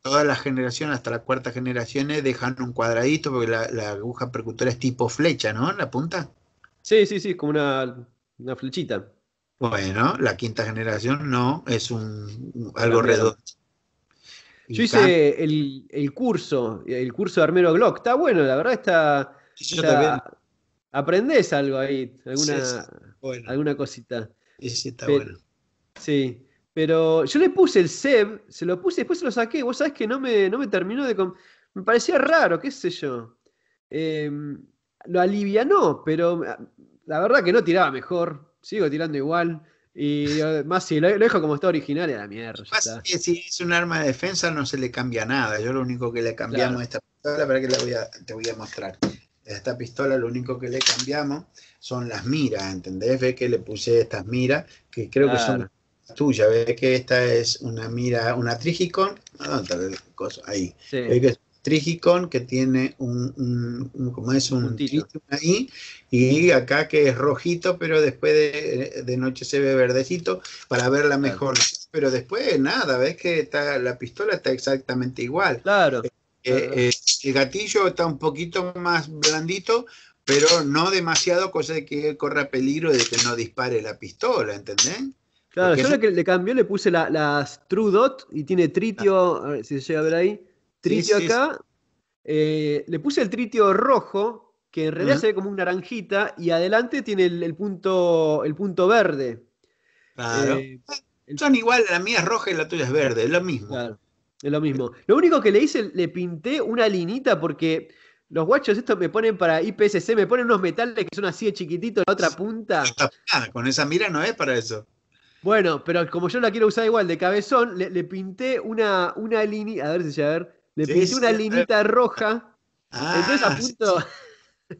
S2: todas las generaciones, hasta la cuarta generación, dejan un cuadradito porque la, aguja percutora es tipo flecha, ¿no? En la punta. Sí, sí, sí, como una, una flechita. Bueno, la quinta generación no, es un, algo redondo.
S1: Yo hice el, el, curso, el curso de armero Glock. Está bueno, la verdad está. Yo aprendés algo ahí, alguna, sí. cosita. Sí, está bueno. Sí, pero yo le puse el SEB, se lo puse, después se lo saqué. Vos sabés que no me, no me terminó de. Me parecía raro, qué sé yo. Em, lo alivianó, pero ah, la verdad que no tiraba mejor sigo tirando igual.
S2: Y más si lo, dejo como está original la mierda. si es un arma de defensa no se le cambia nada. Yo lo único que le cambiamos esta pistola, para que la voy a, te voy a mostrar. esta pistola lo único que le cambiamos son las miras, ¿entendés? Ve que le puse estas miras, que creo que son tuyas. Ve que esta es una mira, una trijicon. ¿Dónde ah, Ahí. Trigicon, que tiene un, como es un, tritio ahí, y acá que es rojito, pero después de, noche se ve verdecito para verla mejor. Pero después nada, ves que está, la pistola está exactamente igual. Claro. Eh, eh, eh, el gatillo está un poquito más blandito, pero no demasiado, cosa de que corra peligro de que no dispare la pistola, ¿entendés? Claro, yo lo que
S1: le cambió le puse las True y tiene tritio, ah. a ver si se llega a ver ahí.
S2: Tritio acá.
S1: Eh, le puse el tritio rojo, que en realidad se ve como un naranjita, y adelante tiene el, punto, el punto verde. Claro. Eh, son igual, la mía es roja y la tuya es verde, es lo mismo. Claro, es lo mismo. Lo único que le hice, le pinté una linita porque los guachos estos me ponen para IPSC, me ponen unos metales que son así de chiquititos la otra punta.
S2: con esa mira no es para eso.
S1: Bueno, pero como yo la quiero usar igual de cabezón, le, pinté una, una línea, a ver si se a ver, le una eh. linita roja.
S2: entonces ah,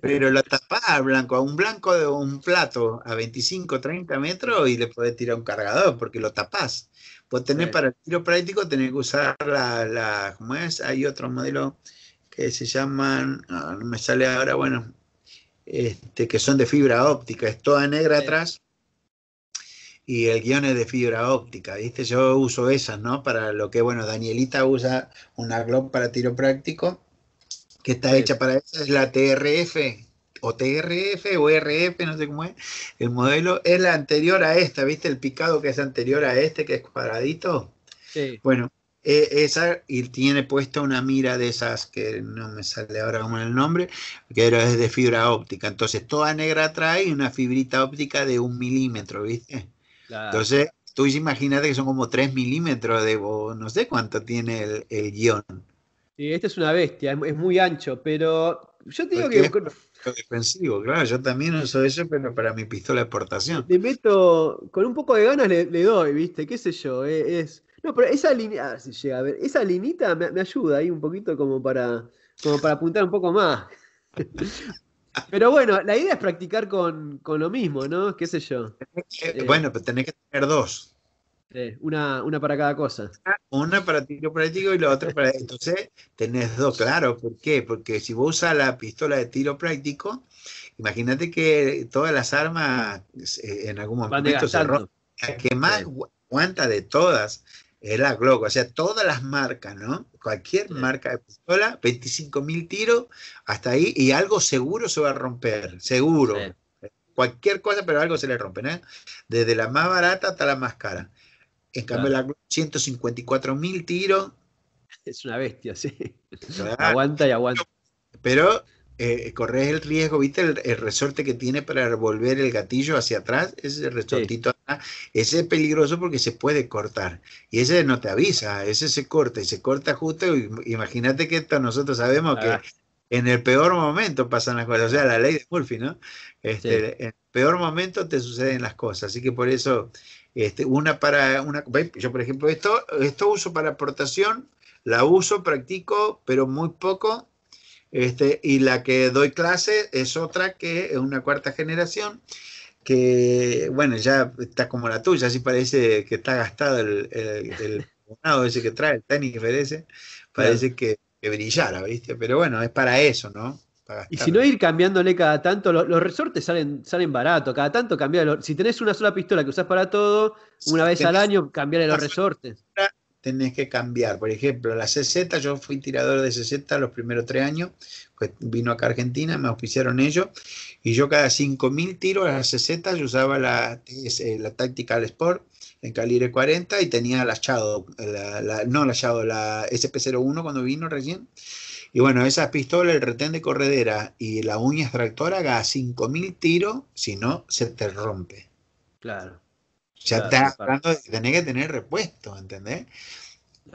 S2: pero lo tapás blanco, a un blanco de un plato a 25, 30 metros y le podés tirar un cargador porque lo tapás. Vos tener para el tiro práctico, tenés que usar la, la ¿cómo es? Hay otro modelo que se llaman, no me sale ahora, bueno, este, que son de fibra óptica, es toda negra atrás y el guión es de fibra óptica, ¿viste? Yo uso esas, ¿no? Para lo que, bueno, Danielita usa una glock para tiro práctico, que está hecha para eso, es la TRF, o TRF o RF, no sé cómo es, el modelo es la anterior a esta, ¿viste? El picado que es anterior a este, que es cuadradito. Sí. Bueno, e, esa y tiene puesta una mira de esas que no me sale ahora como el nombre, que es de fibra óptica. Entonces, toda negra trae una fibrita óptica de un milímetro, ¿viste? Entonces, tú imagínate que son como 3 milímetros de, no sé cuánto tiene el, guión.
S1: Sí, esta es una bestia, es, muy ancho, pero yo te digo que... Es
S2: defensivo, claro, yo también uso eso, pero para mi pistola de exportación. Le meto,
S1: con un poco de ganas le, doy, viste, qué sé yo, eh, es... No, pero esa línea, ah, llega a ver, esa linita me, ayuda ahí un poquito como para, como para apuntar un poco más. Pero bueno, la idea es practicar con, lo mismo, ¿no? ¿Qué sé yo? Eh, eh, bueno, pero
S2: tenés que tener dos. una, para cada cosa. Una para tiro práctico y la otra para. Entonces, tenés dos, claro. ¿Por qué? Porque si vos usas la pistola de tiro práctico, imagínate que todas las armas eh, en algún momento se rompen. La que más aguanta de todas era la Glock, o sea, todas las marcas, ¿no? Cualquier marca de pistola, 25.000 tiros hasta ahí y algo seguro se va a romper, seguro. Cualquier cosa, pero algo se le rompe, ¿no? Desde la más barata hasta la más cara. En cambio, la Glock, 154.000 tiros. Es una bestia, sí. Aguanta y aguanta. Pero eh, corres el riesgo, ¿viste? El, resorte que tiene para revolver el gatillo hacia atrás, ese resortito ese es peligroso porque se puede cortar. Y ese no te avisa, ese se corta y se corta justo. Imagínate que esto nosotros sabemos que ah. en el peor momento pasan las cosas, o sea, la ley de Murphy, ¿no? Este, en el peor momento te suceden las cosas, así que por eso, este, una para, una, yo por ejemplo, esto, esto uso para aportación, la uso, practico, pero muy poco este, y la que doy clase es otra que es una cuarta generación, que bueno, ya está como la tuya, así parece que está gastado el, el, que trae, el tenis que parece, parece que, que, brillara, ¿viste? Pero bueno, es para eso, ¿no? y si no
S1: ir cambiándole cada tanto, los, resortes salen, salen barato, cada tanto cambiar. Si tenés una sola pistola que usás
S2: para todo, una vez al año, cambiarle los resortes tenés que cambiar. Por ejemplo, la CZ, yo fui tirador de CZ los primeros tres años, pues vino acá a Argentina, me auspiciaron ellos, y yo cada 5.000 tiros a la CZ yo usaba la, eh, la Tactical Sport en calibre 40 y tenía la no la Shadow, la SP01 cuando vino recién. Y bueno, esas pistolas, el retén de corredera y la uña extractora, cada 5.000 tiros, si no, se te rompe. Claro. Ya está estás hablando de que tenés que tener repuesto, ¿entendés?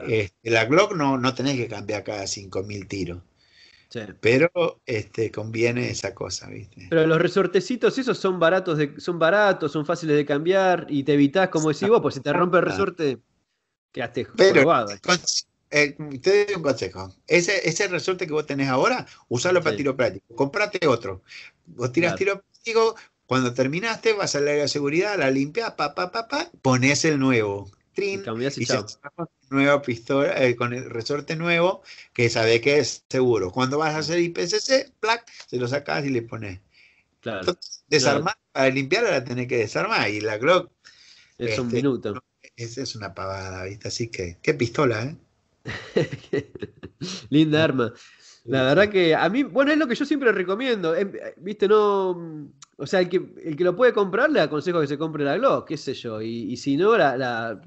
S2: Este, la Glock no, no tenés que cambiar cada 5.000 tiros. Pero este, conviene esa cosa, ¿viste?
S1: Pero los resortecitos esos son baratos, son baratos, son fáciles de cambiar y te evitás, como decís vos, pues si te rompe el resorte,
S2: quedaste Pero, eh, te doy un consejo. Ese, ese resorte que vos tenés ahora, usalo para tiro práctico. Comprate otro. Vos tiras tiro práctico, cuando terminaste, vas al área de seguridad, la limpias, pa, pa, pa, pa, pones el nuevo. Trin, y, nueva pistola eh, con el resorte nuevo que sabe que es seguro. Cuando vas a hacer IPCC, se lo sacas y le pones. Claro, desarmar, para limpiar la tenés que desarmar y la Glock. Es un este, minuto. esa es una pavada, ¿viste? Así que, qué pistola, ¿eh?
S1: Linda arma. La verdad que a mí, bueno, es lo que yo siempre recomiendo. Em, eh, ¿Viste? No o sea, el que, el que lo puede comprar le aconsejo que se compre la Glock, qué sé yo. Y, si no, la, la,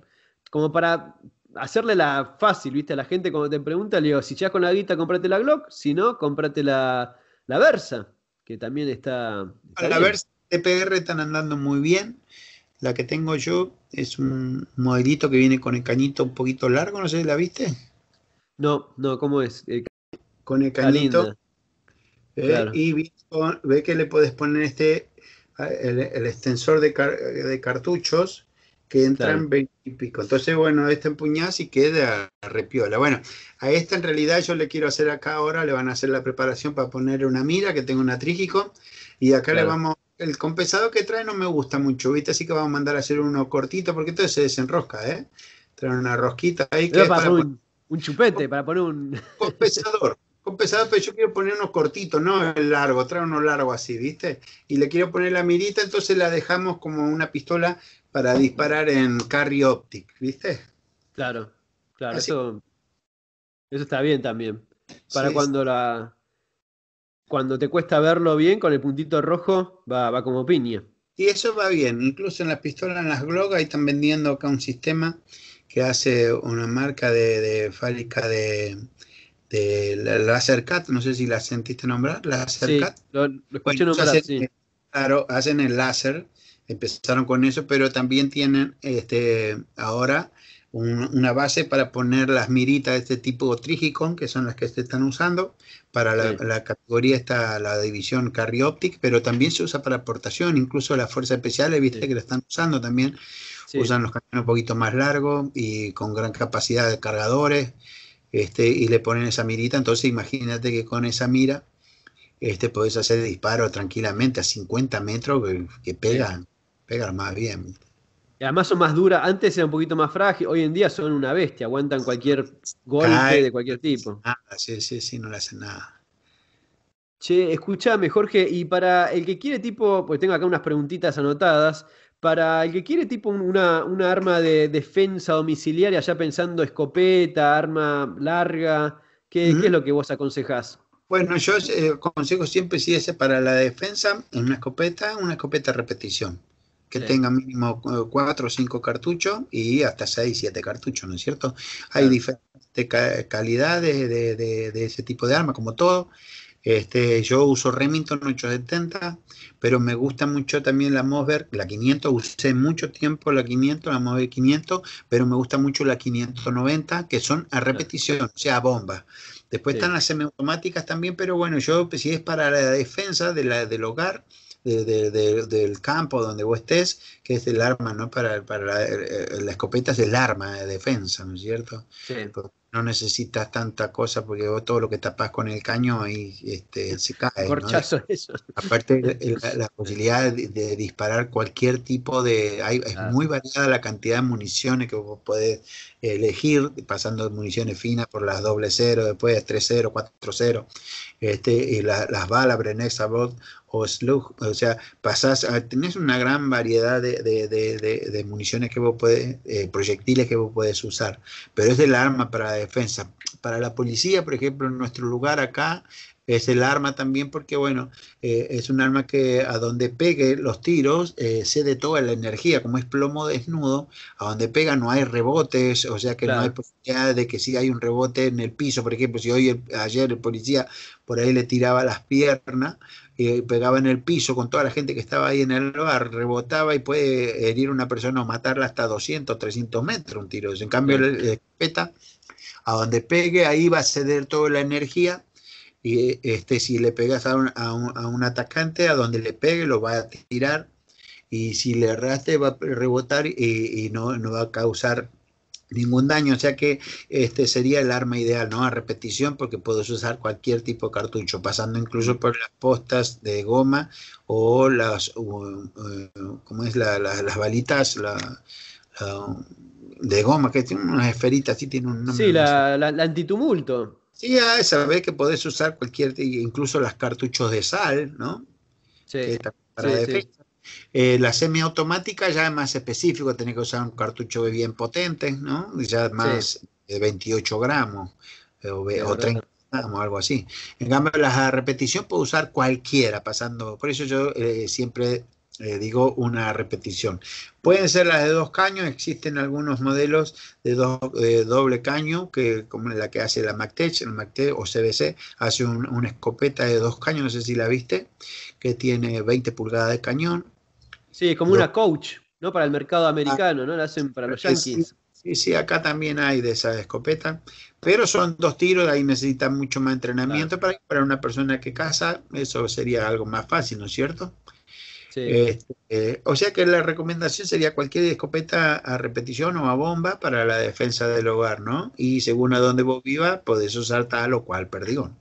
S1: como para hacerle la fácil, ¿viste? A la gente cuando te pregunta, le digo, si ya con la guita, comprate la Glock, si no, comprate la, la Versa,
S2: que también está... está la bien. Versa TPR están andando muy bien. La que tengo yo es un modelito que viene con el cañito un poquito largo, no sé, si ¿la viste? No, no,
S1: ¿cómo es? Con el cañito.
S2: ¿eh? Y ve que le puedes poner este ah, el, extensor de, cartuchos que entran en 20 y pico. Entonces, bueno, este empuñás y queda repiola. Bueno, a esta en realidad yo le quiero hacer acá ahora, le van a hacer la preparación para poner una mira, que tengo un atrígico, y acá le vamos el compensador que trae no me gusta mucho, ¿viste? Así que vamos a mandar a hacer uno cortito, porque entonces se desenrosca, ¿eh? Trae una rosquita ahí. Que para, un, un, chupete, para poner un. Compensador. con pesado, pero yo quiero poner unos cortitos, no el largo, trae uno largo así, ¿viste? Y le quiero poner la mirita, entonces la dejamos como una pistola para disparar en carry optic, ¿viste?
S1: Claro, claro, eso, eso está bien también. Para cuando la cuando te cuesta verlo
S2: bien, con el puntito rojo va, va como piña. Y eso va bien, incluso en las pistolas, en las Glock, ahí están vendiendo acá un sistema que hace una marca de, de fábrica de, de este, la, no sé si la sentiste nombrar, la Claro, hacen el láser, empezaron con eso, pero también tienen este, ahora una base para poner las miritas de este tipo Trigicon, que son las que se están usando, para la, categoría está la división optic pero también se usa para aportación, incluso las fuerzas especiales, viste que la están usando también, usan los camiones un poquito más largos y con gran capacidad de cargadores este, y le ponen esa mirita, entonces imagínate que con esa mira este, podés hacer disparos tranquilamente a 50 metros que, pegan, pegan más bien.
S1: Y además son más duras, antes eran un poquito más frágil, hoy en día son una bestia, aguantan cualquier golpe
S2: de cualquier tipo. Nada, sí, sí, sí, no le hacen nada.
S1: Che, escúchame, Jorge, y para el que quiere tipo, pues tengo acá unas preguntitas anotadas, para el que quiere tipo una, arma de defensa domiciliaria, ya pensando escopeta, arma
S2: larga, ¿qué, es lo que vos aconsejás? Bueno, yo eh, aconsejo siempre si es para la defensa, una escopeta, una escopeta repetición, que tenga mínimo eh, cuatro o cinco cartuchos y hasta 6, siete cartuchos, ¿no es cierto? Hay diferentes calidades de, de, ese tipo de arma, como todo. Este, yo uso Remington 870, pero me gusta mucho también la Mosberg, la 500, usé mucho tiempo la 500, la Mosberg 500, pero me gusta mucho la 590, que son a repetición, o sea, a bomba. Después están las semiautomáticas también, pero bueno, yo si es para la defensa de la, del hogar, del campo donde vos estés, que es el arma, ¿no? Para, para la, eh, eh, escopeta es el arma de defensa, ¿no es cierto? No necesitas tanta cosa porque vos todo lo que tapás con el caño ahí este, se cae. Aparte, la, posibilidad de, disparar cualquier tipo de... es muy variada la cantidad de municiones que vos podés elegir, pasando municiones finas por las doble cero, después tres cero, cuatro cero este, y las balas Brené o Slug, o sea, pasás, tenés una gran variedad de, municiones que vos puedes eh, proyectiles que vos puedes usar, pero es el arma para la defensa. Para la policía, por ejemplo, en nuestro lugar acá, es el arma también porque, bueno, eh, es un arma que a donde pegue los tiros eh, cede toda la energía, como es plomo desnudo, a donde pega no hay rebotes, o sea que no hay posibilidad de que si hay un rebote en el piso, por ejemplo, si hoy ayer el policía por ahí le tiraba las piernas, y eh, pegaba en el piso con toda la gente que estaba ahí en el bar, rebotaba y puede herir a una persona o matarla hasta 200, 300 metros un tiro. En cambio, el a donde pegue, ahí va a ceder toda la energía y este, si le pegas a un, atacante, a donde le pegue lo va a tirar. Y si le erraste, va a rebotar y, no, va a causar ningún daño, o sea que este sería el arma ideal, ¿no? A repetición, porque puedes usar cualquier tipo de cartucho, pasando incluso por las postas de goma o las, es? las balitas la, de goma, que tiene unas esferitas, sí tiene un nombre. Sí, la, antitumulto. Sí, ya, sabés que podés usar cualquier, incluso las cartuchos de sal, ¿no? Sí. Eh, la semiautomática ya es más específico, tenés que usar un cartucho bien potente, ¿no? Ya más de 28 gramos eh, o, 30 gramos, algo así. En cambio, la repetición puedo usar cualquiera, pasando. Por eso yo eh, siempre eh, digo, una repetición. Pueden ser las de dos caños, existen algunos modelos de, dos de doble caño, que, como la que hace la Mactech, el Mactech o CBC, hace un, una escopeta de dos caños, no sé si la viste, que tiene 20 pulgadas de cañón.
S1: Sí, como una coach, ¿no? Para el mercado
S2: americano, ah, ¿no? La hacen para los yankees. Sí, sí, acá también hay de esa escopeta, pero son dos tiros, ahí necesitan mucho más entrenamiento. Para, para una persona que caza, eso sería algo más fácil, ¿no es cierto? Este, o sea que la recomendación sería cualquier escopeta a repetición o a bomba para la defensa del hogar, ¿no? Y según a dónde vos vivas, podés usar tal o cual perdigón.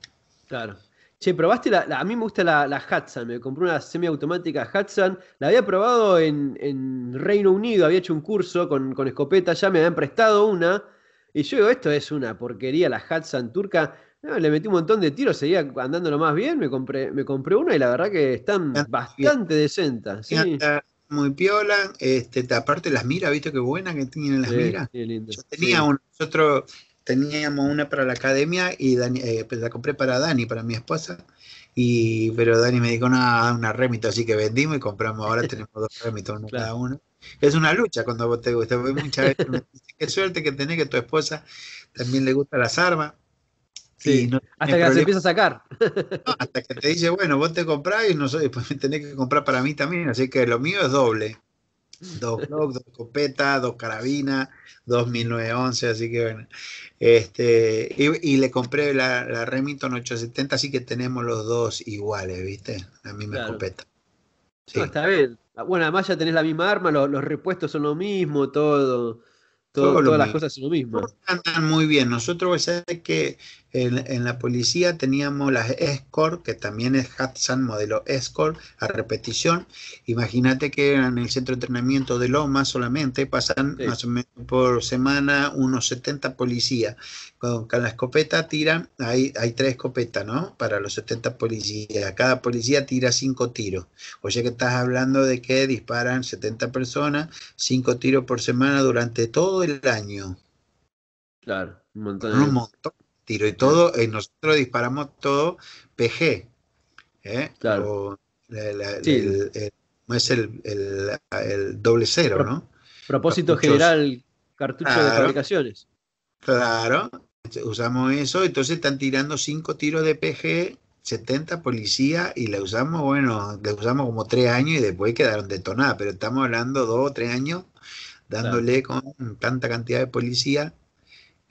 S1: Claro. Che, probaste la, a mí me gusta la, Hudson, me compré una semiautomática Hudson, la había probado en, Reino Unido, había hecho un curso con, con escopeta, ya me habían prestado una, y yo digo, esto es una porquería, la Hudson turca, le metí un montón de tiros, seguía andándolo más bien, me compré, me compré una y la verdad
S2: que están bastante decentas. Sí. Muy piola, este, aparte las miras, ¿viste qué buena que tienen las miras? Yo tenía una, nosotros teníamos una para la academia y eh, pues, la compré para Dani, para mi esposa. Y, pero Dani me dijo, no, una remito, así que vendimos y compramos. Ahora tenemos dos remitos, uno cada uno. Es una lucha cuando vos te gusta. Muchas qué suerte que tenés que tu esposa también le gusta las armas. Sí, hasta que empieza a sacar. hasta que te dice, bueno, vos te comprás y no soy, después me tenés que comprar para mí también, así que lo mío es doble. Dos Glock, dos escopetas, dos carabinas, dos 1911, así que bueno. Este, y, le compré la, Remington 870, así que tenemos los dos iguales, ¿viste? La misma escopeta. Sí. está bien. Bueno, además ya tenés
S1: la misma arma, los, repuestos son lo
S2: mismo, todo. Todo, todas las cosas son lo mismo. Andan muy bien. Nosotros, ¿sabes que en, la policía teníamos las escort que también es Hudson modelo escort a repetición. Imagínate que en el centro de entrenamiento de Loma solamente pasan más o menos por semana unos 70 policías. Con, la escopeta tiran, hay, hay tres escopetas, ¿no? Para los 70 policías. Cada policía tira cinco tiros. O sea que estás hablando de que disparan 70 personas, cinco tiros por semana durante todo el año. Claro, un montón. Un montón tiro y todo, eh, nosotros disparamos todo PG. ¿eh? Claro. es el, doble cero, ¿no? Propósito general, cartucho de fabricaciones. Claro, usamos eso, entonces están tirando cinco tiros de PG, 70 policías, y la usamos, bueno, la usamos como tres años y después quedaron detonadas, pero estamos hablando dos o tres años dándole con tanta cantidad de policía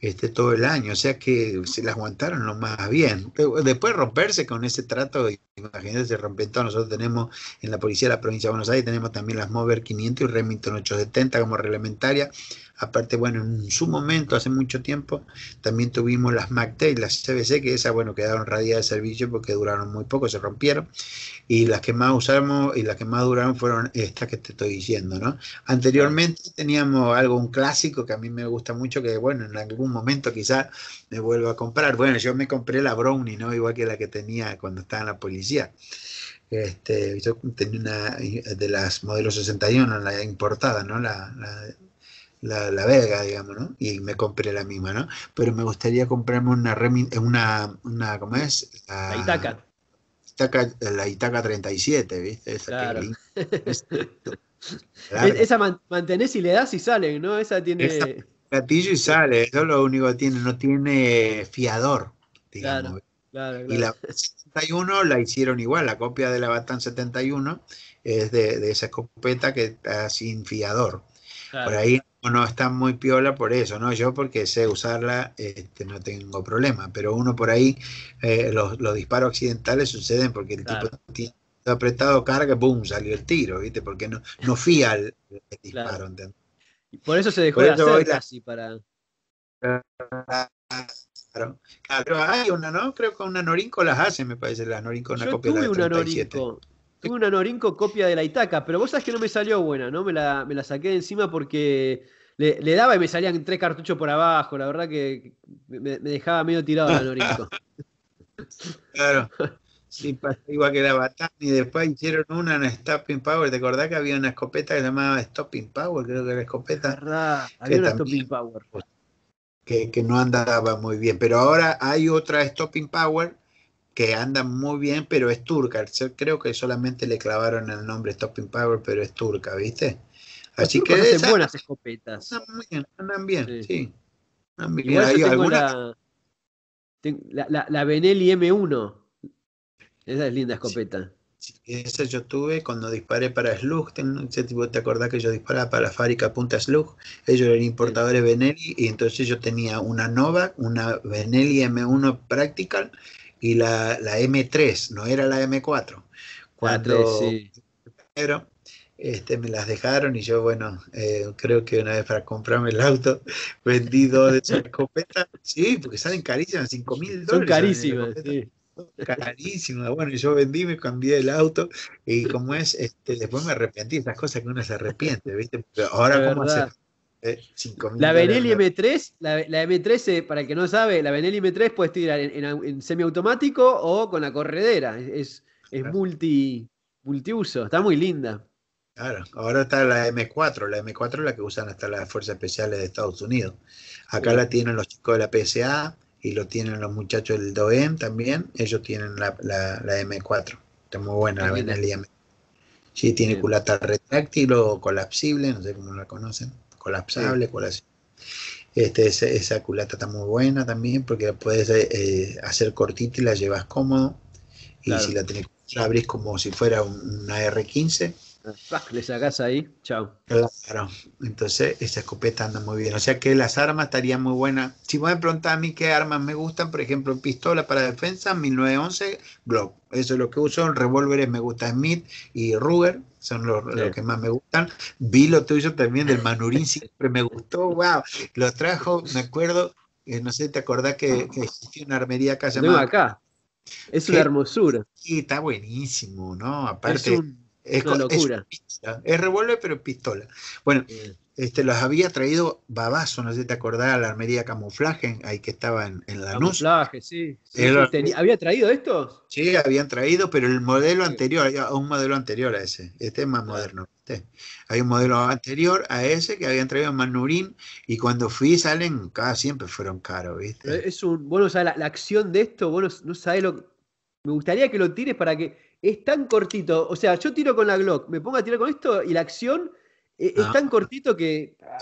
S2: este, todo el año, o sea que se la aguantaron lo más bien. Después romperse con ese trato imagínense rompen todo, nosotros tenemos en la Policía de la Provincia de Buenos Aires, tenemos también las Mover 500 y Remington 870 como reglamentaria. Aparte, bueno, en su momento, hace mucho tiempo, también tuvimos las MACT y las CBC, que esas, bueno, quedaron radiadas de servicio porque duraron muy poco, se rompieron. Y las que más usamos y las que más duraron fueron estas que te estoy diciendo, ¿no? Anteriormente teníamos algo, un clásico que a mí me gusta mucho, que, bueno, en algún momento quizás me vuelvo a comprar. Bueno, yo me compré la Brownie, ¿no? Igual que la que tenía cuando estaba en la policía. Este, yo tenía una de las modelos 61, la importada, ¿no? La, la, Vega, digamos, ¿no? Y me compré la misma, ¿no? Pero me gustaría comprarme una, eh, una, ¿cómo es? La, Itaca. La Itaca 37, ¿viste? Esa e, claro. Esa
S1: mantenés y le das y sale, ¿no? Esa tiene...
S2: Gatillo y sale, eso es lo único que tiene, no tiene fiador. Digamos.
S1: Claro, claro, Y la
S2: 71 la hicieron igual, la copia de la Batán 71 es de, esa escopeta que está sin fiador. Por ahí no está muy piola por eso, ¿no? Yo porque sé usarla este, no tengo problema, pero uno por ahí, eh, los, los, disparos accidentales suceden porque el tipo tiene apretado carga, boom, salió el tiro, ¿viste? Porque no, no fía el, disparo, por eso se dejó de hacer casi para. Claro. Pero ah, hay una, ¿no? Creo que una Norinco las hace, me parece, La Norinco, una copia de la una Norinco.
S1: Tuve una Norinco copia de la Itaca, pero vos sabés que no me salió buena, ¿no? Me la, me la saqué de encima porque le, daba y me salían tres cartuchos por abajo. La verdad que me, me dejaba medio
S2: tirado la Norinco. claro igual que la batalla. Y después hicieron una en Stopping Power. ¿Te acordás que había una escopeta que se llamaba Stopping Power? Creo que la escopeta. una Stopping Power. Que, no andaba muy bien. Pero ahora hay otra Stopping Power que anda muy bien, pero es turca. Creo que solamente le clavaron el nombre Stopping Power, pero es turca, ¿viste?
S1: Así que. buenas
S2: escopetas. Andan bien, sí. Hay alguna... la, la, la Benelli M1. Esa es linda escopeta. esa yo tuve cuando disparé para Slug. ¿Te acordás que yo disparaba para la fábrica Punta Slug? Ellos eran importadores Benelli y entonces yo tenía una Nova, una Benelli M1 Practical y la, M3, no era la M4. Cuando pero, este, me las dejaron y yo, bueno, eh, creo que una vez para comprarme el auto vendí dos de esas escopetas. Sí, porque salen carísimas, 5 mil dólares. Son carísimas, sí carísimo Bueno, yo vendí, me cambié el auto y como es, este, después me arrepentí, esas cosas que uno se arrepiente, ¿viste? Pero ahora, ¿cómo hacer? Eh, la Benelli
S1: M3, la, M3, eh, para el que no sabe, la Benelli M3 puede tirar en, semiautomático o con la corredera. Es, es multi,
S2: multiuso, está muy linda. Claro, ahora está la M4, la M4 es la que usan hasta las fuerzas especiales de Estados Unidos. Acá la tienen los chicos de la PSA, y lo tienen los muchachos del DOEM también, ellos tienen la, M4, está muy buena la ah, M4. Sí, tiene culata retráctil o colapsible, no sé cómo la conocen, colapsable, Este, esa, esa, culata está muy buena también porque la puedes eh, eh, hacer cortita y la llevas cómodo. Y si la tenés, la abrís como si fuera una R15 le sacas ahí, chao. Claro, entonces esa escopeta anda muy bien. O sea que las armas estarían muy buenas. Si vos me preguntás a mí qué armas me gustan, por ejemplo, pistola para defensa, 1911, Glock. Eso es lo que uso. Revólveres me gusta Smith y Ruger, son los, que más me gustan. Vi lo tuyo también del Manurín, siempre me gustó. ¡Wow! Lo trajo, me acuerdo, eh, no sé, ¿te acordás que, existía una armería acá llamada. acá. Es una hermosura. Sí, está buenísimo, ¿no? Aparte. Es, una locura. Es, revólver, pero pistola. Bueno, este, los había traído Babazo, no sé si te acordás, a la armería camuflaje, ahí que estaba en, la luz. Camuflaje, sí. ¿Había traído estos? Sí, habían traído, pero el modelo anterior, un modelo anterior a ese. Este es más ah. moderno. Hay un modelo anterior a ese que habían traído en Manurín y cuando fui salen, cada siempre fueron caros, ¿viste? Es un, bueno, o
S1: la, acción de esto, bueno, no sabés lo Me gustaría que lo tires para que es tan cortito. O sea, yo tiro con la Glock, me pongo a tirar con esto y la acción eh, es, ah. tan cortito que ah,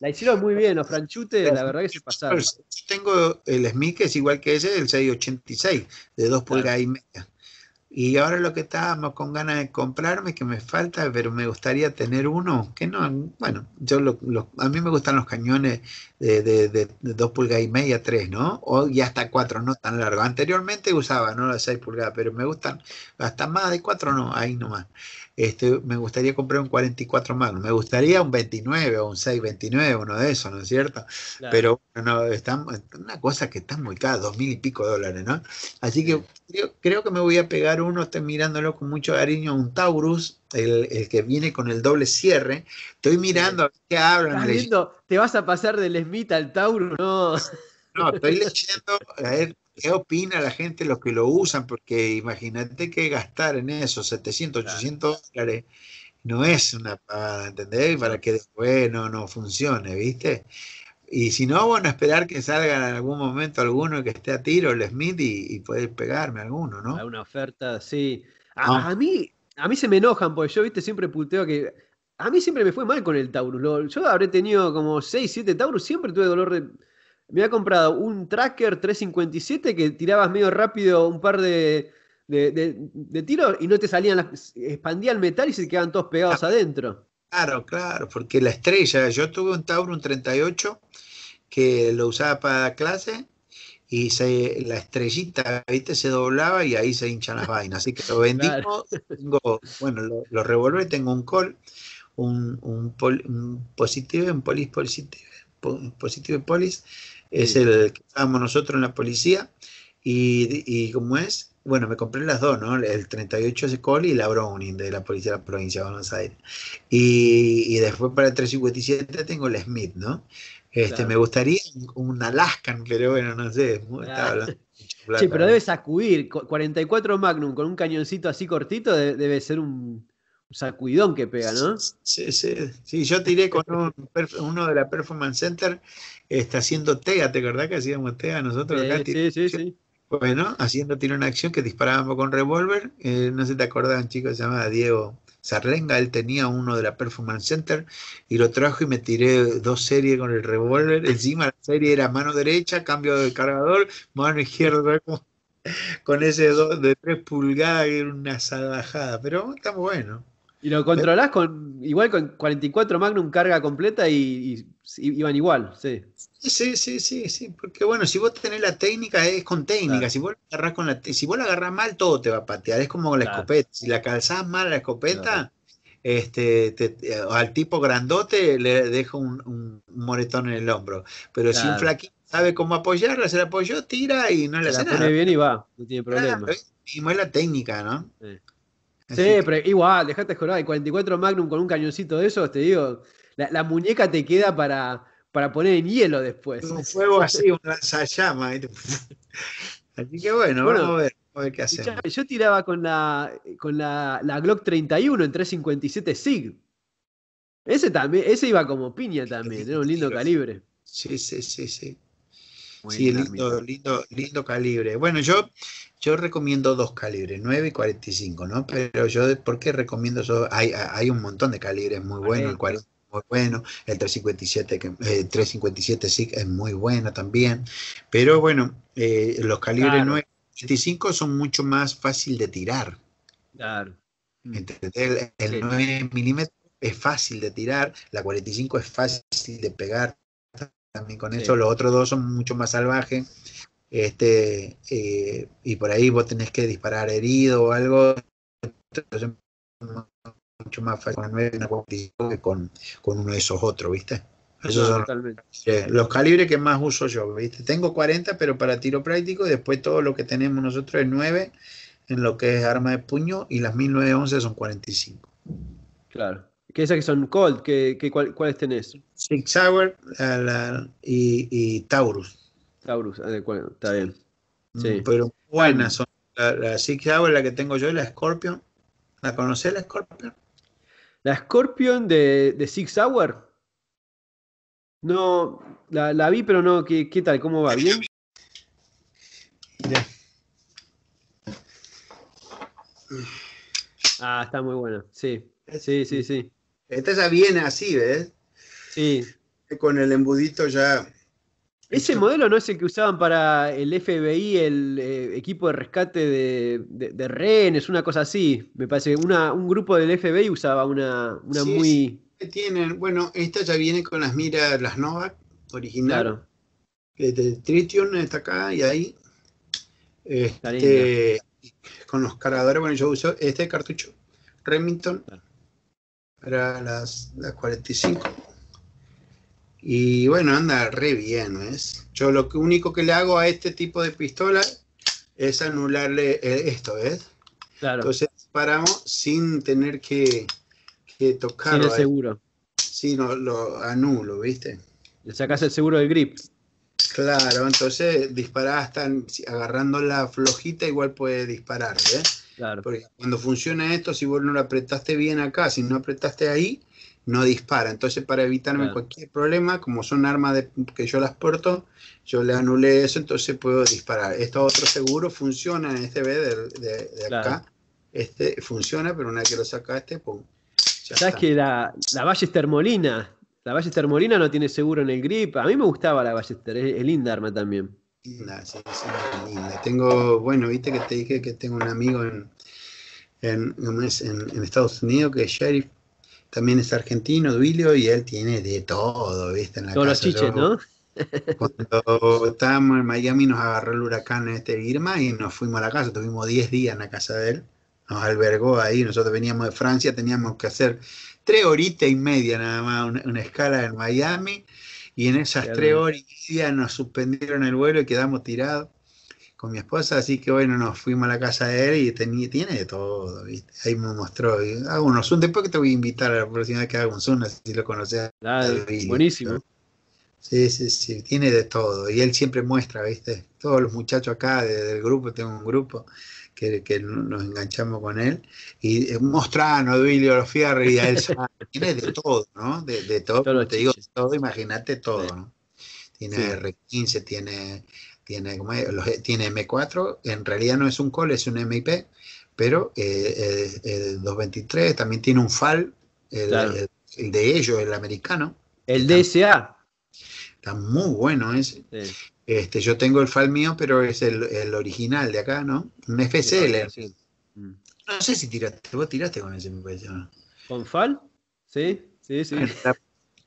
S2: la hicieron muy bien. Los franchutes, la verdad que se pasaron. Yo tengo el Smith, que es igual que ese, el 686, de 2 pulgadas y media. Y ahora lo que estábamos con ganas de comprarme, que me falta, pero me gustaría tener uno, que no, bueno, yo a mí me gustan los cañones de, de, de, 2 pulgadas y media, 3, ¿no? O, y hasta 4, no tan largo, Anteriormente usaba, ¿no? Las 6 pulgadas, pero me gustan hasta más de 4, no, ahí nomás. Este, me gustaría comprar un 44 más me gustaría un 29 o un 629, uno de esos, ¿no es cierto? Pero no, estamos una cosa que está muy cara, dos mil y pico dólares, ¿no? Así que creo, que me voy a pegar uno, estoy mirándolo con mucho cariño, un Taurus, el, que viene con el doble cierre. Estoy mirando a ver qué hablan. Viendo,
S1: ¿Te vas a pasar del Smith al Taurus? No. No, estoy
S2: leyendo, a ver, ¿Qué opina la gente, los que lo usan? Porque imagínate que gastar en eso 700, 800 dólares no es una paga, ¿entendés? Para que después no, funcione, ¿viste? Y si no, bueno, esperar que salga en algún momento alguno que esté a tiro, el Smith, y, y pegarme alguno, ¿no?
S1: Una oferta, sí. Ah. A, mí, a mí se me enojan, porque yo, viste, siempre puteo que. A mí siempre me fue mal con el Taurus. Yo habré tenido como 6, 7 Taurus, siempre tuve dolor de me había comprado un tracker 357 que tirabas medio rápido un par de, de, tiros y no te salían
S2: las, expandía el metal y se quedaban todos pegados ah. adentro. Claro, claro, porque la estrella, yo tuve un un 38 que lo usaba para clase y se, la estrellita, viste, se doblaba y ahí se hinchan las vainas. Así que lo vendimos, bueno, lo, lo y tengo un col, un, un, un positivo, un polis positivo, positivo polis es el que estábamos nosotros en la policía. Y, y como es, bueno, me compré las dos, ¿no? El 38 Secoli y la Browning de la Policía de la Provincia de Buenos Aires. Y, después para el 357 tengo el Smith, ¿no? Este, Me gustaría un Alaskan, pero bueno, no sé. sí, pero debes
S1: debe sacudir. 44 Magnum con un cañoncito así cortito debe
S2: ser un Sacudón que pega, ¿no? Sí, sí, sí. Yo tiré con uno de la Performance Center, está haciendo TEA, ¿te acordás que hacíamos TEA nosotros acá? Sí, sí, sí, Bueno, haciendo tiene una acción que disparábamos con revólver, eh, no sé si te un chicos, se llamaba Diego Sarlenga, él tenía uno de la Performance Center y lo trajo y me tiré dos series con el revólver, encima la serie era mano derecha, cambio de cargador, mano izquierda, con ese de tres pulgadas que era una salvajada,
S1: pero estamos bueno y lo controlás con, igual con 44 Magnum carga completa
S2: y, iban igual, sí. sí. Sí, sí, sí, porque bueno, si vos tenés la técnica, es con técnica, si vos la agarrás con la, si vos la agarrás mal, todo te va a patear, es como la escopeta, si la calzás mal la escopeta, este, al tipo grandote le dejo un, moretón en el hombro, pero si un flaquito sabe cómo apoyarla, se la apoyó, tira y no le hace nada. la pone bien y va, no tiene problema. es la técnica, ¿no? sí,
S1: pero igual, dejate jorar. el 44 Magnum con un cañoncito de esos, te digo, la, muñeca te queda para, para poner en hielo después. Un fuego así, un
S2: lanzallama. Así que bueno, bueno vamos a ver, qué hacer.
S1: Yo tiraba con la, con la, la Glock 31 en 357 SIG. Ese también, ese iba como piña
S2: también, era un lindo calibre. Sí, sí, sí, sí sí, lindo, lindo, lindo calibre. Bueno, yo, yo recomiendo dos calibres, 9 y 45, ¿no? Pero yo, ¿por qué recomiendo eso? Hay, un montón de calibres muy buenos, el 40 muy bueno, el 357, que, 357 eh, SIG es muy bueno también, pero bueno, eh, los calibres 9 y 45 son mucho más fácil de tirar. Claro. Mm. El, el, 9 milímetros es fácil de tirar, la 45 es fácil de pegar también con eso. Los otros dos son mucho más salvajes. Este, eh, y por ahí vos tenés que disparar herido o algo. mucho más fácil con que con, uno de esos otros, ¿viste? Esos eh, los calibres que más uso yo, ¿viste? Tengo 40, pero para tiro práctico, y después todo lo que tenemos nosotros es 9 en lo que es arma de puño, y las 1911 son 45.
S1: Claro. Que esas que son cold, ¿cuáles tenés?
S2: Six Hour y, Taurus. Taurus, adecuado, ah, está bien. Mm, sí. Pero buenas son. La, Six Hour, la que tengo yo, y la Scorpion. ¿La conocés, la Scorpion? La Scorpion de, de Six Hour.
S1: No, la, vi, pero no, ¿qué, ¿qué tal? ¿Cómo va? ¿Bien? Ah, está muy buena, sí. Sí, sí, sí.
S2: Esta ya viene así, ¿ves?
S1: Sí. Con el
S2: embudito ya.
S1: Ese modelo no es el que usaban para el FBI, el eh, equipo de rescate de, de, una cosa así. Me parece que
S2: un grupo del FBI usaba una, muy. Sí, tienen, bueno, esta ya viene con las miras, las Novak original. Claro. De Tritium está acá y ahí. Este, con los cargadores, bueno, yo uso este cartucho Remington para las, las 45. Y bueno, anda re bien, es Yo lo que único que le hago a este tipo de pistola es anularle eh, esto, ¿ves? Claro. Entonces paramos sin tener que, que el ¿eh? seguro. Sí, no, lo anulo, ¿viste? Le sacas el seguro del grip. Claro, entonces disparás tan, agarrando la flojita, igual puede disparar, ¿ves? Porque cuando funciona esto, si vos no lo apretaste bien acá, si no apretaste ahí, no dispara. Entonces, para evitarme cualquier problema, como son armas de, que yo las porto, yo le anulé eso, entonces puedo disparar. Esto otro seguro funciona en este B de, acá. Este funciona, pero una vez que lo sacaste, pum. ¿Sabes que
S1: la, la Ballester Molina? La Ballester Molina no tiene seguro en el grip. A mí me gustaba la Ballester, el es linda arma también
S2: linda, linda. Tengo, bueno, viste que te dije que tengo un amigo en, en, Estados Unidos que es sheriff, también es argentino, Duilio, y él tiene de todo, viste, en la casa. los chiches, ¿no? cuando estábamos en Miami nos agarró el huracán este Irma y nos fuimos a la casa, tuvimos 10 días en la casa de él, nos albergó ahí, nosotros veníamos de Francia, teníamos que hacer tres horitas y media nada más, una, una escala en Miami, y en esas tres horas y media nos suspendieron el vuelo y quedamos tirados con mi esposa, así que bueno, nos fuimos a la casa de él y tiene de todo, Ahí me mostró, hago unos Zoom, después que te voy a invitar a la próxima vez que haga un Zoom, así lo conoces. Buenísimo. Sí, sí, sí, tiene de todo, y él siempre muestra, ¿viste? Todos los muchachos acá del grupo, tengo un grupo, que, nos enganchamos con él, y eh, Mostrano, Duilio, Fierri, a tiene de todo, ¿no? De, todo, te digo, todo, imagínate todo, ¿no? Tiene R15, tiene tiene, tiene M4, en realidad no es un cole, es un MIP, pero el, eh, 223 también tiene un FAL, el, de ellos, el americano. El DSA. Está, muy bueno ese. Este, yo tengo el FAL mío, pero es el, original de acá, ¿no? Un mm. No sé si tiraste, vos tiraste con ese, me parece, ¿Con FAL? Sí, sí, sí.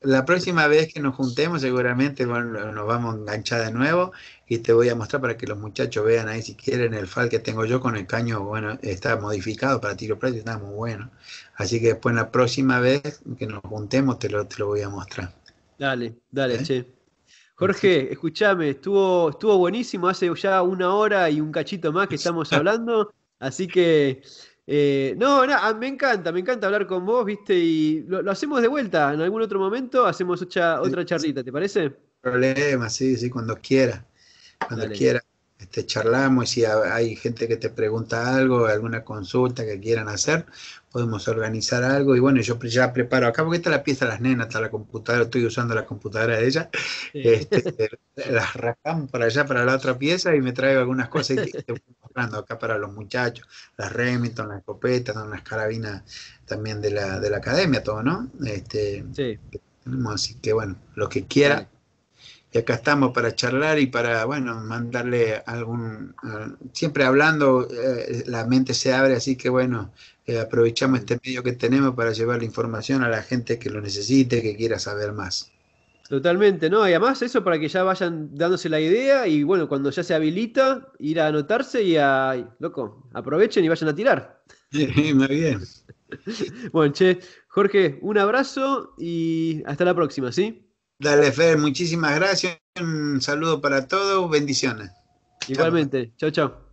S2: La, próxima vez que nos juntemos, seguramente nos vamos a enganchar de nuevo y te voy a mostrar para que los muchachos vean ahí, si quieren, el FAL que tengo yo con el caño, bueno, está modificado para tiro práctico, está muy bueno. Así que después, la próxima vez que nos juntemos, te lo, te voy a mostrar.
S1: Dale, dale, ¿Eh? che. Jorge, escúchame, estuvo, estuvo buenísimo hace ya una hora y un cachito más que estamos hablando, así que eh, no, ah, me encanta, me encanta hablar con vos, viste, y lo, hacemos de vuelta, en algún otro momento hacemos otra,
S2: otra charlita, ¿te parece? Problema, sí, sí, cuando quiera, cuando quiera este, charlamos y si hay gente que te pregunta algo, alguna consulta que quieran hacer, podemos organizar algo. Y bueno, yo ya preparo acá, porque está la pieza de las nenas, está la computadora, estoy usando la computadora de ella. Este, las arrancamos para allá, para la otra pieza, y me traigo algunas cosas que te, mostrando acá para los muchachos, las Remington, las escopetas, las carabinas también de la, de la academia, todo, ¿no? Este, sí. Así que bueno, lo que quiera y acá estamos para charlar y para, bueno, mandarle algún... Eh, siempre hablando, eh, la mente se abre, así que bueno, eh, aprovechamos este medio que tenemos para llevar la información a la gente que lo necesite, que quiera saber más.
S1: Totalmente, ¿no? Y además eso para que ya vayan dándose la idea y bueno, cuando ya se habilita, ir a anotarse y a, loco, aprovechen y vayan a tirar. Muy bien. bueno, che, Jorge, un abrazo y hasta la próxima, ¿sí?
S2: Dale, Fer, muchísimas gracias. Un saludo para todos. Bendiciones. Igualmente.
S1: Chao, chao.